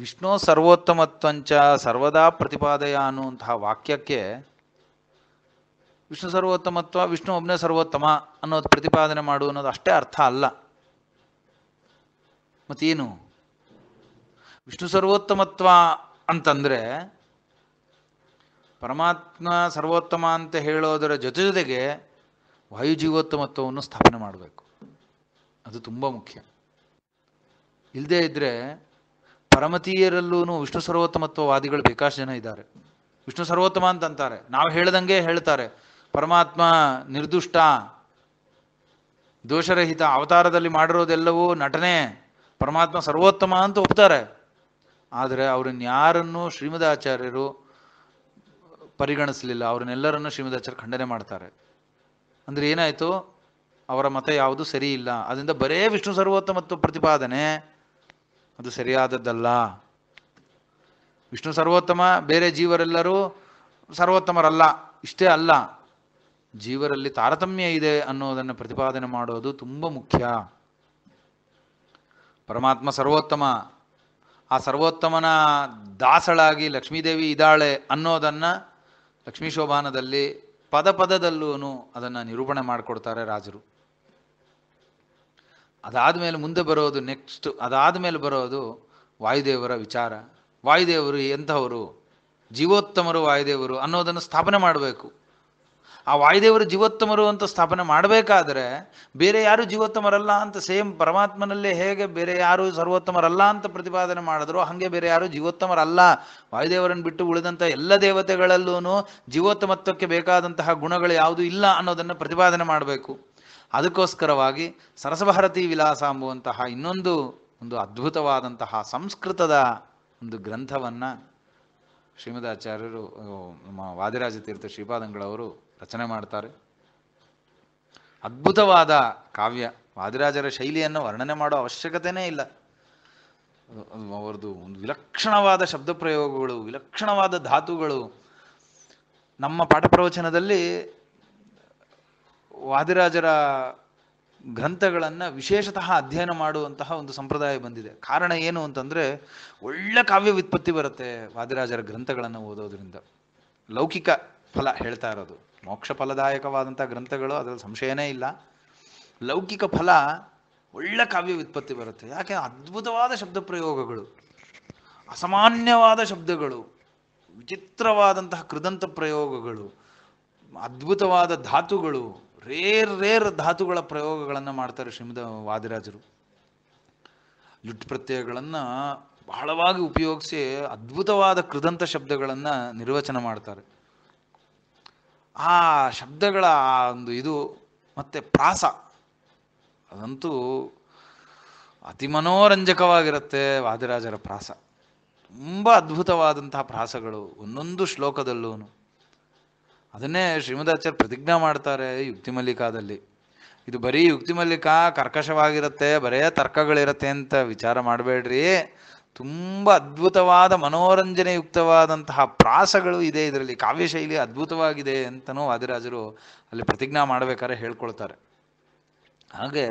ವಿಷ್ಣು ಸರ್ವೋತ್ತಮತ್ವಂಚ ಸರ್ವದಾ ಪ್ರತಿಪಾದಯ ಅನ್ನುವಂತಹ ವಾಕ್ಯಕ್ಕೆ ವಿಷ್ಣು ಸರ್ವೋತ್ತಮತ್ವ ವಿಷ್ಣು ಒಬ್ಬನೇ ಸರ್ವೋತ್ತಮ ಅನ್ನೋದು ಪ್ರತಿಪಾದನೆ ಮಾಡು ಅನ್ನೋದು ಅಷ್ಟೇ ಅರ್ಥ ಅಲ್ಲ ಮತ್ತೇನು ವಿಷ್ಣು ಸರ್ವೋತ್ತಮತ್ವ ಅಂತಂದರೆ ಪರಮಾತ್ಮ ಸರ್ವೋತ್ತಮ ಅಂತ ಹೇಳೋದರ ಜೊತೆ ಜೊತೆಗೆ ವಾಯುಜೀವೋತ್ತಮತ್ವವನ್ನು ಸ್ಥಾಪನೆ ಮಾಡಬೇಕು ಅದು ತುಂಬ ಮುಖ್ಯ ಇಲ್ಲದೇ ಇದ್ದರೆ ಪರಮತೀಯರಲ್ಲೂ ವಿಷ್ಣು ಸರ್ವೋತ್ತಮತ್ವವಾದಿಗಳು ಬೇಕಾಷ್ಟು ಜನ ಇದ್ದಾರೆ ವಿಷ್ಣು ಸರ್ವೋತ್ತಮ ಅಂತಂತಾರೆ ನಾವು ಹೇಳ್ದಂಗೆ ಹೇಳ್ತಾರೆ ಪರಮಾತ್ಮ ನಿರ್ದುಷ್ಟ ದೋಷರಹಿತ ಅವತಾರದಲ್ಲಿ ಮಾಡಿರೋದೆಲ್ಲವೂ ನಟನೆ ಪರಮಾತ್ಮ ಸರ್ವೋತ್ತಮ ಅಂತ ಒಪ್ತಾರೆ ಆದರೆ ಅವ್ರನ್ನ ಯಾರನ್ನು ಶ್ರೀಮದಾಚಾರ್ಯರು ಪರಿಗಣಿಸಲಿಲ್ಲ ಅವ್ರನ್ನೆಲ್ಲರನ್ನು ಶ್ರೀಮದಾಚಾರ್ಯ ಖಂಡನೆ ಮಾಡ್ತಾರೆ ಅಂದರೆ ಏನಾಯಿತು ಅವರ ಮತ ಯಾವುದು ಸರಿ ಇಲ್ಲ ಅದರಿಂದ ಬರೇ ವಿಷ್ಣು ಸರ್ವೋತ್ತಮ ಮತ್ತು ಪ್ರತಿಪಾದನೆ ಅದು ಸರಿಯಾದದ್ದಲ್ಲ ವಿಷ್ಣು ಸರ್ವೋತ್ತಮ ಬೇರೆ ಜೀವರೆಲ್ಲರೂ ಸರ್ವೋತ್ತಮರಲ್ಲ ಇಷ್ಟೇ ಅಲ್ಲ ಜೀವರಲ್ಲಿ ತಾರತಮ್ಯ ಇದೆ ಅನ್ನೋದನ್ನು ಪ್ರತಿಪಾದನೆ ಮಾಡೋದು ತುಂಬ ಮುಖ್ಯ ಪರಮಾತ್ಮ ಸರ್ವೋತ್ತಮ ಆ ಸರ್ವೋತ್ತಮನ ದಾಸಳಾಗಿ ಲಕ್ಷ್ಮೀದೇವಿ ಇದ್ದಾಳೆ ಅನ್ನೋದನ್ನು ಲಕ್ಷ್ಮೀ ಶೋಭಾನದಲ್ಲಿ ಪದ ಪದದಲ್ಲೂ ಅದನ್ನು ನಿರೂಪಣೆ ಮಾಡಿಕೊಡ್ತಾರೆ ರಾಜರು ಅದಾದ ಮೇಲೆ ಮುಂದೆ ಬರೋದು ನೆಕ್ಸ್ಟ್ ಅದಾದ ಮೇಲೆ ಬರೋದು ವಾಯುದೇವರ ವಿಚಾರ ವಾಯುದೇವರು ಎಂಥವರು ಜೀವೋತ್ತಮರು ವಾಯುದೇವರು ಅನ್ನೋದನ್ನು ಸ್ಥಾಪನೆ ಮಾಡಬೇಕು ಆ ವಾಯುದೇವರು ಜೀವೋತ್ತಮರು ಅಂತ ಸ್ಥಾಪನೆ ಮಾಡಬೇಕಾದ್ರೆ ಬೇರೆ ಯಾರು ಜೀವೋತ್ತಮರಲ್ಲ ಅಂತ ಸೇಮ್ ಪರಮಾತ್ಮನಲ್ಲೇ ಹೇಗೆ ಬೇರೆ ಯಾರು ಸರ್ವೋತ್ತಮರಲ್ಲ ಅಂತ ಪ್ರತಿಪಾದನೆ ಮಾಡಿದ್ರು ಹಾಗೆ ಬೇರೆ ಯಾರು ಜೀವೋತ್ತಮರಲ್ಲ ವಾಯುದೇವರನ್ನು ಬಿಟ್ಟು ಉಳಿದಂಥ ಎಲ್ಲ ದೇವತೆಗಳಲ್ಲೂ ಜೀವೋತ್ತಮತ್ವಕ್ಕೆ ಬೇಕಾದಂತಹ ಗುಣಗಳು ಯಾವುದು ಇಲ್ಲ ಅನ್ನೋದನ್ನು ಪ್ರತಿಪಾದನೆ ಮಾಡಬೇಕು ಅದಕ್ಕೋಸ್ಕರವಾಗಿ ಸರಸಭಾರತಿ ವಿಲಾಸ ಅಂಬುವಂತಹ ಇನ್ನೊಂದು ಒಂದು ಅದ್ಭುತವಾದಂತಹ ಸಂಸ್ಕೃತದ ಒಂದು ಗ್ರಂಥವನ್ನು ಶ್ರೀಮದಾಚಾರ್ಯರು ನಮ್ಮ ವಾದಿರಾಜ ತೀರ್ಥ ಶ್ರೀಪಾದಂಗಳವರು ರಚನೆ ಮಾಡ್ತಾರೆ ಅದ್ಭುತವಾದ ಕಾವ್ಯ ವಾದಿರಾಜರ ಶೈಲಿಯನ್ನು ವರ್ಣನೆ ಮಾಡೋ ಅವಶ್ಯಕತೆನೇ ಇಲ್ಲ ಅವರದು ಒಂದು ವಿಲಕ್ಷಣವಾದ ಶಬ್ದ ಪ್ರಯೋಗಗಳು ವಿಲಕ್ಷಣವಾದ ಧಾತುಗಳು ನಮ್ಮ ಪಾಠ ಪ್ರವಚನದಲ್ಲಿ ವಾದಿರಾಜರ ಗ್ರಂಥಗಳನ್ನು ವಿಶೇಷತಃ ಅಧ್ಯಯನ ಮಾಡುವಂತಹ ಒಂದು ಸಂಪ್ರದಾಯ ಬಂದಿದೆ ಕಾರಣ ಏನು ಅಂತಂದರೆ ಒಳ್ಳೆ ಕಾವ್ಯ ವ್ಯುತ್ಪತ್ತಿ ಬರುತ್ತೆ ವಾದಿರಾಜರ ಗ್ರಂಥಗಳನ್ನು ಓದೋದ್ರಿಂದ ಲೌಕಿಕ ಫಲ ಹೇಳ್ತಾ ಇರೋದು ಮೋಕ್ಷ ಫಲದಾಯಕವಾದಂಥ ಗ್ರಂಥಗಳು ಅದರಲ್ಲಿ ಸಂಶಯನೇ ಇಲ್ಲ ಲೌಕಿಕ ಫಲ ಒಳ್ಳೆ ಕಾವ್ಯ ವ್ಯುತ್ಪತ್ತಿ ಬರುತ್ತೆ ಯಾಕೆ ಅದ್ಭುತವಾದ ಶಬ್ದ ಪ್ರಯೋಗಗಳು ಅಸಾಮಾನ್ಯವಾದ ಶಬ್ದಗಳು ವಿಚಿತ್ರವಾದಂತಹ ಕೃದಂತ ಪ್ರಯೋಗಗಳು ಅದ್ಭುತವಾದ ಧಾತುಗಳು ರೇರ್ ರೇರ್ ಧಾತುಗಳ ಪ್ರಯೋಗಗಳನ್ನು ಮಾಡ್ತಾರೆ ಶ್ರೀಮದ ವಾದಿರಾಜರು ಲುಟ್ ಪ್ರತ್ಯಯಗಳನ್ನು ಬಹಳವಾಗಿ ಉಪಯೋಗಿಸಿ ಅದ್ಭುತವಾದ ಕೃದಂತ ಶಬ್ದಗಳನ್ನು ನಿರ್ವಚನ ಮಾಡ್ತಾರೆ ಆ ಶಬ್ದಗಳ ಆ ಒಂದು ಇದು ಮತ್ತೆ ಪ್ರಾಸ ಅದಂತೂ ಅತಿ ಮನೋರಂಜಕವಾಗಿರುತ್ತೆ ವಾದಿರಾಜರ ಪ್ರಾಸ ತುಂಬ ಅದ್ಭುತವಾದಂತಹ ಪ್ರಾಸಗಳು ಒಂದೊಂದು ಶ್ಲೋಕದಲ್ಲೂ ಅದನ್ನೇ ಶ್ರೀಮದಾಚಾರ್ಯ ಪ್ರತಿಜ್ಞಾ ಮಾಡ್ತಾರೆ ಯುಕ್ತಿ ಮಲ್ಲಿಕಾದಲ್ಲಿ ಇದು ಬರೀ ಯುಕ್ತಿ ಮಲ್ಲಿಕಾ ಕರ್ಕಶವಾಗಿರುತ್ತೆ ಬರೇ ತರ್ಕಗಳಿರತ್ತೆ ಅಂತ ವಿಚಾರ ಮಾಡಬೇಡ್ರಿ ತುಂಬ ಅದ್ಭುತವಾದ ಮನೋರಂಜನೆಯುಕ್ತವಾದಂತಹ ಪ್ರಾಸಗಳು ಇದೆ ಇದರಲ್ಲಿ ಕಾವ್ಯ ಶೈಲಿ ಅದ್ಭುತವಾಗಿದೆ ಅಂತನೂ ವಾದಿರಾಜರು ಅಲ್ಲಿ ಪ್ರತಿಜ್ಞಾ ಮಾಡಬೇಕಾದ್ರೆ ಹೇಳ್ಕೊಳ್ತಾರೆ ಹಾಗೆ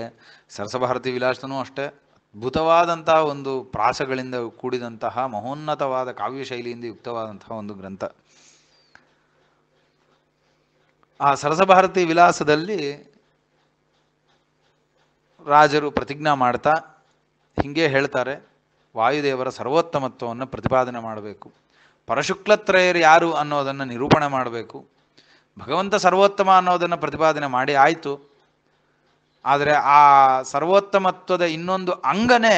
ಸರಸಭಾರತಿ ವಿಲಾಸನೂ ಅಷ್ಟೇ ಅದ್ಭುತವಾದಂತಹ ಒಂದು ಪ್ರಾಸಗಳಿಂದ ಕೂಡಿದಂತಹ ಮಹೋನ್ನತವಾದ ಶೈಲಿಯಿಂದ ಯುಕ್ತವಾದಂತಹ ಒಂದು ಗ್ರಂಥ ಆ ಸರಸಭಾರತಿ ವಿಲಾಸದಲ್ಲಿ ರಾಜರು ಪ್ರತಿಜ್ಞಾ ಮಾಡ್ತಾ ಹೀಗೆ ಹೇಳ್ತಾರೆ ವಾಯುದೇವರ ಸರ್ವೋತ್ತಮತ್ವವನ್ನು ಪ್ರತಿಪಾದನೆ ಮಾಡಬೇಕು ಪರಶುಕ್ಲತ್ರಯರು ಯಾರು ಅನ್ನೋದನ್ನು ನಿರೂಪಣೆ ಮಾಡಬೇಕು ಭಗವಂತ ಸರ್ವೋತ್ತಮ ಅನ್ನೋದನ್ನು ಪ್ರತಿಪಾದನೆ ಮಾಡಿ ಆಯಿತು ಆದರೆ ಆ ಸರ್ವೋತ್ತಮತ್ವದ ಇನ್ನೊಂದು ಅಂಗನೇ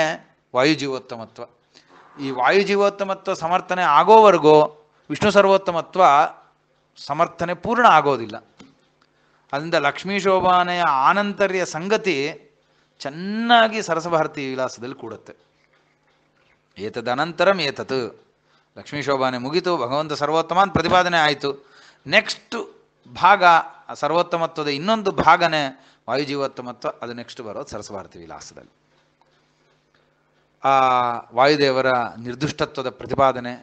ವಾಯುಜೀವೋತ್ತಮತ್ವ ಈ ವಾಯುಜೀವೋತ್ತಮತ್ವ ಸಮರ್ಥನೆ ಆಗೋವರೆಗೂ ವಿಷ್ಣು ಸರ್ವೋತ್ತಮತ್ವ ಸಮರ್ಥನೆ ಪೂರ್ಣ ಆಗೋದಿಲ್ಲ ಅದರಿಂದ ಲಕ್ಷ್ಮೀ ಶೋಭಾನೆಯ ಆನಂತರ್ಯ ಸಂಗತಿ ಚೆನ್ನಾಗಿ ಸರಸಭಾರತಿ ವಿಲಾಸದಲ್ಲಿ ಕೂಡುತ್ತೆ ಏತದನಂತರಂ ಏತತ್ ಲಕ್ಷ್ಮೀ ಶೋಭಾನೆ ಮುಗಿತು ಭಗವಂತ ಸರ್ವೋತ್ತಮಾನ್ ಪ್ರತಿಪಾದನೆ ಆಯಿತು ನೆಕ್ಸ್ಟ್ ಭಾಗ ಸರ್ವೋತ್ತಮತ್ವದ ಇನ್ನೊಂದು ಭಾಗನೇ ವಾಯುಜೀವೋತ್ತಮತ್ವ ಅದು ನೆಕ್ಸ್ಟ್ ಬರೋದು ಸರಸ್ವಾರ್ಥಿ ವಿಲಾಸದಲ್ಲಿ ಆ ವಾಯುದೇವರ ನಿರ್ದುಷ್ಟತ್ವದ ಪ್ರತಿಪಾದನೆ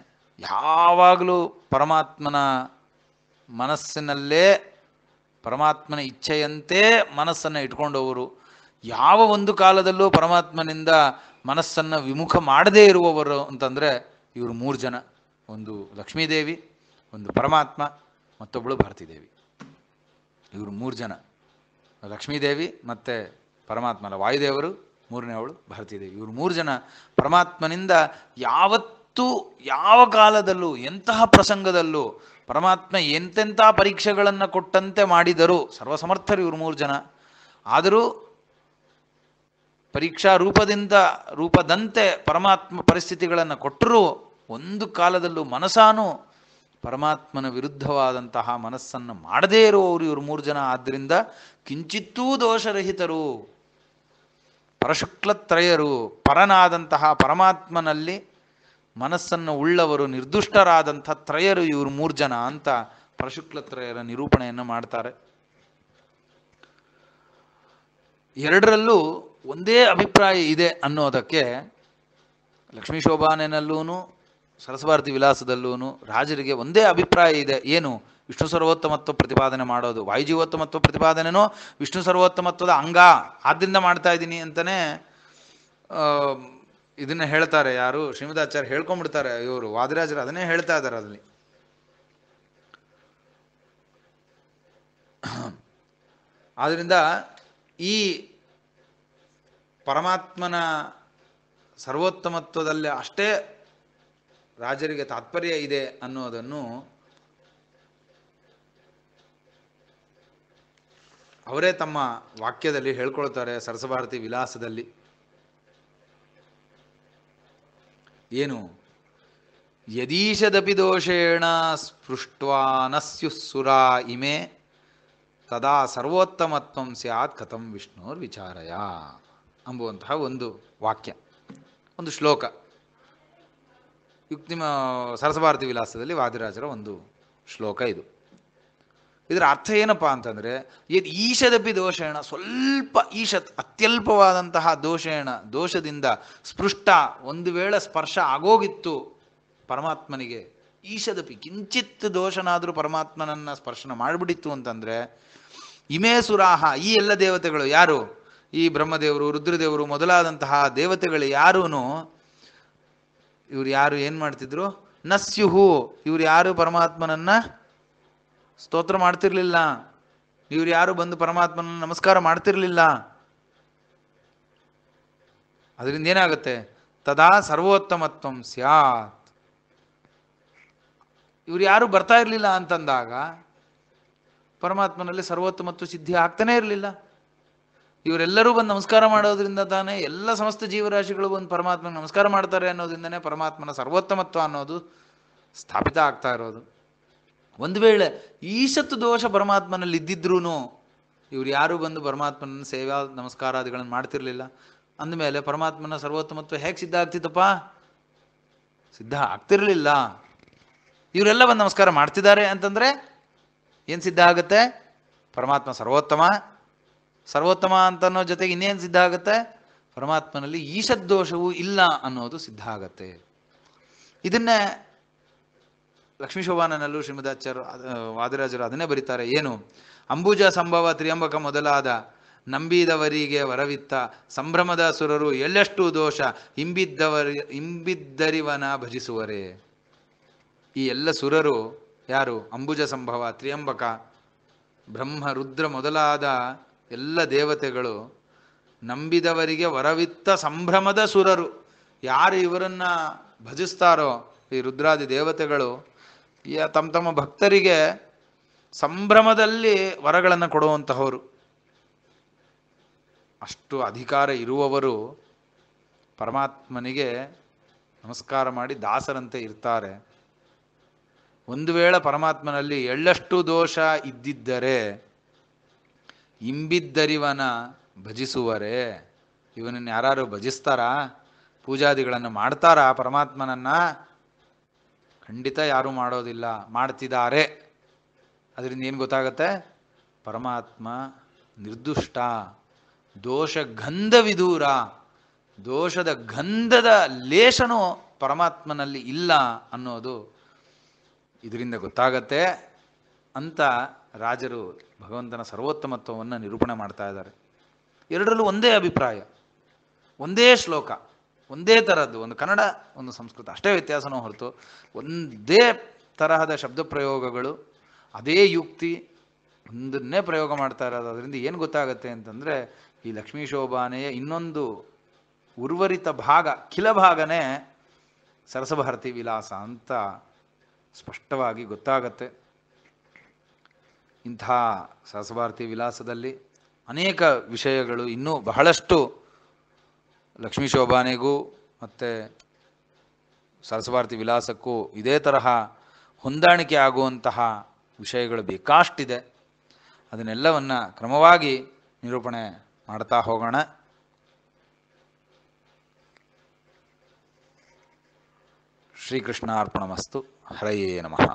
ಯಾವಾಗಲೂ ಪರಮಾತ್ಮನ ಮನಸ್ಸಿನಲ್ಲೇ ಪರಮಾತ್ಮನ ಇಚ್ಛೆಯಂತೆ ಮನಸ್ಸನ್ನು ಇಟ್ಕೊಂಡವರು ಯಾವ ಒಂದು ಕಾಲದಲ್ಲೂ ಪರಮಾತ್ಮನಿಂದ ಮನಸ್ಸನ್ನು ವಿಮುಖ ಮಾಡದೇ ಇರುವವರು ಅಂತಂದರೆ ಇವರು ಮೂರು ಜನ ಒಂದು ಲಕ್ಷ್ಮೀದೇವಿ ಒಂದು ಪರಮಾತ್ಮ ಮತ್ತೊಬ್ಬಳು ಭಾರತೀದೇವಿ ಇವರು ಮೂರು ಜನ ಲಕ್ಷ್ಮೀದೇವಿ ಮತ್ತು ಪರಮಾತ್ಮನ ವಾಯುದೇವರು ಮೂರನೇ ಅವಳು ಭಾರತೀದೇವಿ ಇವರು ಮೂರು ಜನ ಪರಮಾತ್ಮನಿಂದ ಯಾವತ್ತೂ ಯಾವ ಕಾಲದಲ್ಲೂ ಎಂತಹ ಪ್ರಸಂಗದಲ್ಲೂ ಪರಮಾತ್ಮ ಎಂತೆಂಥ ಪರೀಕ್ಷೆಗಳನ್ನು ಕೊಟ್ಟಂತೆ ಮಾಡಿದರು ಸರ್ವಸಮರ್ಥರು ಇವರು ಮೂರು ಜನ ಆದರೂ ಪರೀಕ್ಷಾ ರೂಪದಿಂದ ರೂಪದಂತೆ ಪರಮಾತ್ಮ ಪರಿಸ್ಥಿತಿಗಳನ್ನು ಕೊಟ್ಟರೂ ಒಂದು ಕಾಲದಲ್ಲೂ ಮನಸ್ಸಾನು ಪರಮಾತ್ಮನ ವಿರುದ್ಧವಾದಂತಹ ಮನಸ್ಸನ್ನು ಮಾಡದೇ ಇರುವವರು ಇವರು ಮೂರು ಜನ ಆದ್ದರಿಂದ ಕಿಂಚಿತ್ತೂ ದೋಷರಹಿತರು ಪರಶುಕ್ಲತ್ರಯರು ಪರನಾದಂತಹ ಪರಮಾತ್ಮನಲ್ಲಿ ಮನಸ್ಸನ್ನು ಉಳ್ಳವರು ನಿರ್ದುಷ್ಟರಾದಂಥ ತ್ರಯರು ಇವರು ಮೂರು ಜನ ಅಂತ ಪರಶುಕ್ಲತ್ರಯರ ನಿರೂಪಣೆಯನ್ನು ಮಾಡ್ತಾರೆ ಎರಡರಲ್ಲೂ ಒಂದೇ ಅಭಿಪ್ರಾಯ ಇದೆ ಅನ್ನೋದಕ್ಕೆ ಲಕ್ಷ್ಮೀ ಶೋಭಾನೆನಲ್ಲೂ ಸರಸ್ವಾರತಿ ವಿಲಾಸದಲ್ಲೂ ರಾಜರಿಗೆ ಒಂದೇ ಅಭಿಪ್ರಾಯ ಇದೆ ಏನು ವಿಷ್ಣು ಸರ್ವೋತ್ತಮತ್ವ ಪ್ರತಿಪಾದನೆ ಮಾಡೋದು ವಾಯುಜೀವೋತ್ತಮತ್ವ ಪ್ರತಿಪಾದನೆನೋ ವಿಷ್ಣು ಸರ್ವೋತ್ತಮತ್ವದ ಅಂಗ ಆದ್ದರಿಂದ ಮಾಡ್ತಾ ಇದ್ದೀನಿ ಅಂತಲೇ ಇದನ್ನು ಹೇಳ್ತಾರೆ ಯಾರು ಶ್ರೀಮದಾಚಾರ್ಯ ಹೇಳ್ಕೊಂಡ್ಬಿಡ್ತಾರೆ ಇವರು ವಾದಿರಾಜರು ಅದನ್ನೇ ಹೇಳ್ತಾ ಇದ್ದಾರೆ ಅದರಲ್ಲಿ ಆದ್ದರಿಂದ ಈ ಪರಮಾತ್ಮನ ಸರ್ವೋತ್ತಮತ್ವದಲ್ಲಿ ಅಷ್ಟೇ ರಾಜರಿಗೆ ತಾತ್ಪರ್ಯ ಇದೆ ಅನ್ನೋದನ್ನು ಅವರೇ ತಮ್ಮ ವಾಕ್ಯದಲ್ಲಿ ಹೇಳ್ಕೊಳ್ತಾರೆ ಸರಸಭಾರತಿ ವಿಲಾಸದಲ್ಲಿ ಏನು ಯದೀಶದಪಿ ದೋಷೇಣ ಸ್ಪೃಷ್ಟ್ವಾನಸ್ಯುಸುರ ಇಮೆ ತದಾ ಸರ್ವೋತ್ತಮತ್ವಂ ಸ್ಯಾತ್ ಕಥಂ ವಿಷ್ಣುರ್ ವಿಚಾರಯ ಅಂಬುವಂತಹ ಒಂದು ವಾಕ್ಯ ಒಂದು ಶ್ಲೋಕ ಯುಕ್ತಿಮ ಸರಸಭಾರತಿ ವಿಲಾಸದಲ್ಲಿ ವಾದಿರಾಜರ ಒಂದು ಶ್ಲೋಕ ಇದು ಇದರ ಅರ್ಥ ಏನಪ್ಪಾ ಅಂತಂದರೆ ಇದು ಈಶದಪಿ ದೋಷೇಣ ಸ್ವಲ್ಪ ಈಶ ಅತ್ಯಲ್ಪವಾದಂತಹ ದೋಷೇಣ ದೋಷದಿಂದ ಸ್ಪೃಷ್ಟ ಒಂದು ವೇಳೆ ಸ್ಪರ್ಶ ಆಗೋಗಿತ್ತು ಪರಮಾತ್ಮನಿಗೆ ಈಶದಪಿ ಕಿಂಚಿತ್ ದೋಷನಾದರೂ ಪರಮಾತ್ಮನನ್ನು ಸ್ಪರ್ಶನ ಮಾಡಿಬಿಡಿತ್ತು ಅಂತಂದರೆ ಇಮೇ ಸುರಾಹ ಈ ಎಲ್ಲ ದೇವತೆಗಳು ಯಾರು ಈ ಬ್ರಹ್ಮದೇವರು ರುದ್ರದೇವರು ಮೊದಲಾದಂತಹ ದೇವತೆಗಳು ಯಾರೂ ಇವ್ರು ಯಾರು ಏನು ಮಾಡ್ತಿದ್ರು ನಸ್ಯುಹು ಇವ್ರು ಯಾರು ಪರಮಾತ್ಮನನ್ನ ಸ್ತೋತ್ರ ಮಾಡ್ತಿರ್ಲಿಲ್ಲ ಇವ್ರು ಯಾರು ಬಂದು ಪರಮಾತ್ಮನ ನಮಸ್ಕಾರ ಮಾಡ್ತಿರ್ಲಿಲ್ಲ ಅದರಿಂದ ಏನಾಗುತ್ತೆ ತದಾ ಸರ್ವೋತ್ತಮತ್ವ ಸ್ಯಾತ್ ಇವ್ರು ಯಾರು ಬರ್ತಾ ಇರಲಿಲ್ಲ ಅಂತಂದಾಗ ಪರಮಾತ್ಮನಲ್ಲಿ ಸರ್ವೋತ್ತಮತ್ವ ಸಿದ್ಧಿ ಆಗ್ತಾನೇ ಇರಲಿಲ್ಲ ಇವರೆಲ್ಲರೂ ಬಂದು ನಮಸ್ಕಾರ ಮಾಡೋದ್ರಿಂದ ತಾನೇ ಎಲ್ಲ ಸಮಸ್ತ ಜೀವರಾಶಿಗಳು ಬಂದು ಪರಮಾತ್ಮನ ನಮಸ್ಕಾರ ಮಾಡ್ತಾರೆ ಅನ್ನೋದ್ರಿಂದನೇ ಪರಮಾತ್ಮನ ಸರ್ವೋತ್ತಮತ್ವ ಅನ್ನೋದು ಸ್ಥಾಪಿತ ಆಗ್ತಾ ಇರೋದು ಒಂದು ವೇಳೆ ಈಶತ್ತು ದೋಷ ಪರಮಾತ್ಮನಲ್ಲಿ ಇದ್ದಿದ್ರೂ ಇವ್ರು ಯಾರೂ ಬಂದು ಪರಮಾತ್ಮನ ಸೇವಾ ನಮಸ್ಕಾರಾದಿಗಳನ್ನು ಮಾಡ್ತಿರ್ಲಿಲ್ಲ ಅಂದಮೇಲೆ ಪರಮಾತ್ಮನ ಸರ್ವೋತ್ತಮತ್ವ ಹೇಗೆ ಸಿದ್ಧ ಆಗ್ತಿತ್ತಪ್ಪ ಸಿದ್ಧ ಆಗ್ತಿರ್ಲಿಲ್ಲ ಇವರೆಲ್ಲ ಬಂದು ನಮಸ್ಕಾರ ಮಾಡ್ತಿದ್ದಾರೆ ಅಂತಂದ್ರೆ ಏನು ಸಿದ್ಧ ಆಗುತ್ತೆ ಪರಮಾತ್ಮ ಸರ್ವೋತ್ತಮ ಸರ್ವೋತ್ತಮ ಅಂತ ಅನ್ನೋ ಜೊತೆಗೆ ಇನ್ನೇನು ಸಿದ್ಧ ಆಗುತ್ತೆ ಪರಮಾತ್ಮನಲ್ಲಿ ಈಶದ್ದೋಷವೂ ಇಲ್ಲ ಅನ್ನೋದು ಸಿದ್ಧ ಆಗತ್ತೆ ಇದನ್ನೇ ಲಕ್ಷ್ಮೀ ಶೋಭಾನನಲ್ಲೂ ಶ್ರೀಮದಾಚಾರ್ಯ ವಾದಿರಾಜರು ಅದನ್ನೇ ಬರೀತಾರೆ ಏನು ಅಂಬುಜ ಸಂಭವ ತ್ರಿಯಂಬಕ ಮೊದಲಾದ ನಂಬಿದವರಿಗೆ ವರವಿತ್ತ ಸಂಭ್ರಮದ ಸುರರು ಎಳ್ಳಷ್ಟು ದೋಷ ಹಿಂಬಿದ್ದವರಿ ಹಿಂಬಿದ್ದರಿವನ ಭಜಿಸುವರೇ ಈ ಎಲ್ಲ ಸುರರು ಯಾರು ಅಂಬುಜ ಸಂಭವ ತ್ರಿಯಂಬಕ ಬ್ರಹ್ಮ ರುದ್ರ ಮೊದಲಾದ ಎಲ್ಲ ದೇವತೆಗಳು ನಂಬಿದವರಿಗೆ ವರವಿತ್ತ ಸಂಭ್ರಮದ ಸುರರು ಯಾರು ಇವರನ್ನ ಭಜಿಸ್ತಾರೋ ಈ ರುದ್ರಾದಿ ದೇವತೆಗಳು ತಮ್ಮ ತಮ್ಮ ಭಕ್ತರಿಗೆ ಸಂಭ್ರಮದಲ್ಲಿ ವರಗಳನ್ನು ಕೊಡುವಂತಹವರು ಅಷ್ಟು ಅಧಿಕಾರ ಇರುವವರು ಪರಮಾತ್ಮನಿಗೆ ನಮಸ್ಕಾರ ಮಾಡಿ ದಾಸರಂತೆ ಇರ್ತಾರೆ ಒಂದು ವೇಳೆ ಪರಮಾತ್ಮನಲ್ಲಿ ಎಳ್ಳಷ್ಟು ದೋಷ ಇದ್ದಿದ್ದರೆ ಇಂಬಿದ್ದರಿವನ ಭಜಿಸುವರೇ ಇವನನ್ನು ಯಾರು ಭಜಿಸ್ತಾರಾ ಪೂಜಾದಿಗಳನ್ನು ಮಾಡ್ತಾರಾ ಪರಮಾತ್ಮನನ್ನು ಖಂಡಿತ ಯಾರೂ ಮಾಡೋದಿಲ್ಲ ಮಾಡ್ತಿದ್ದಾರೆ ಅದರಿಂದ ಏನು ಗೊತ್ತಾಗತ್ತೆ ಪರಮಾತ್ಮ ನಿರ್ದುಷ್ಟ ಗಂಧ ವಿದೂರ ದೋಷದ ಗಂಧದ ಲೇಷನೂ ಪರಮಾತ್ಮನಲ್ಲಿ ಇಲ್ಲ ಅನ್ನೋದು ಇದರಿಂದ ಗೊತ್ತಾಗತ್ತೆ ಅಂತ ರಾಜರು ಭಗವಂತನ ಸರ್ವೋತ್ತಮತ್ವವನ್ನು ನಿರೂಪಣೆ ಮಾಡ್ತಾ ಇದ್ದಾರೆ ಎರಡರಲ್ಲೂ ಒಂದೇ ಅಭಿಪ್ರಾಯ ಒಂದೇ ಶ್ಲೋಕ ಒಂದೇ ಥರದ್ದು ಒಂದು ಕನ್ನಡ ಒಂದು ಸಂಸ್ಕೃತ ಅಷ್ಟೇ ವ್ಯತ್ಯಾಸನೂ ಹೊರತು ಒಂದೇ ತರಹದ ಶಬ್ದ ಪ್ರಯೋಗಗಳು ಅದೇ ಯುಕ್ತಿ ಒಂದನ್ನೇ ಪ್ರಯೋಗ ಮಾಡ್ತಾ ಇರೋದು ಅದರಿಂದ ಏನು ಗೊತ್ತಾಗುತ್ತೆ ಅಂತಂದರೆ ಈ ಲಕ್ಷ್ಮೀ ಶೋಭಾನೆಯ ಇನ್ನೊಂದು ಉರ್ವರಿತ ಭಾಗ ಕಿಲ ಭಾಗನೇ ಸರಸಭಾರತಿ ವಿಲಾಸ ಅಂತ ಸ್ಪಷ್ಟವಾಗಿ ಗೊತ್ತಾಗತ್ತೆ ಇಂಥ ಸಹಸಭಾರತಿ ವಿಲಾಸದಲ್ಲಿ ಅನೇಕ ವಿಷಯಗಳು ಇನ್ನೂ ಬಹಳಷ್ಟು ಲಕ್ಷ್ಮೀ ಶೋಭಾನೆಗೂ ಮತ್ತು ಸರಸ್ವಾರ್ಥಿ ವಿಲಾಸಕ್ಕೂ ಇದೇ ತರಹ ಹೊಂದಾಣಿಕೆ ಆಗುವಂತಹ ವಿಷಯಗಳು ಬೇಕಾಷ್ಟಿದೆ ಅದನ್ನೆಲ್ಲವನ್ನು ಕ್ರಮವಾಗಿ ನಿರೂಪಣೆ ಮಾಡ್ತಾ ಹೋಗೋಣ ಶ್ರೀಕೃಷ್ಣ ಅರ್ಪಣ ಮಸ್ತು ಹರಯೇ ನಮಃ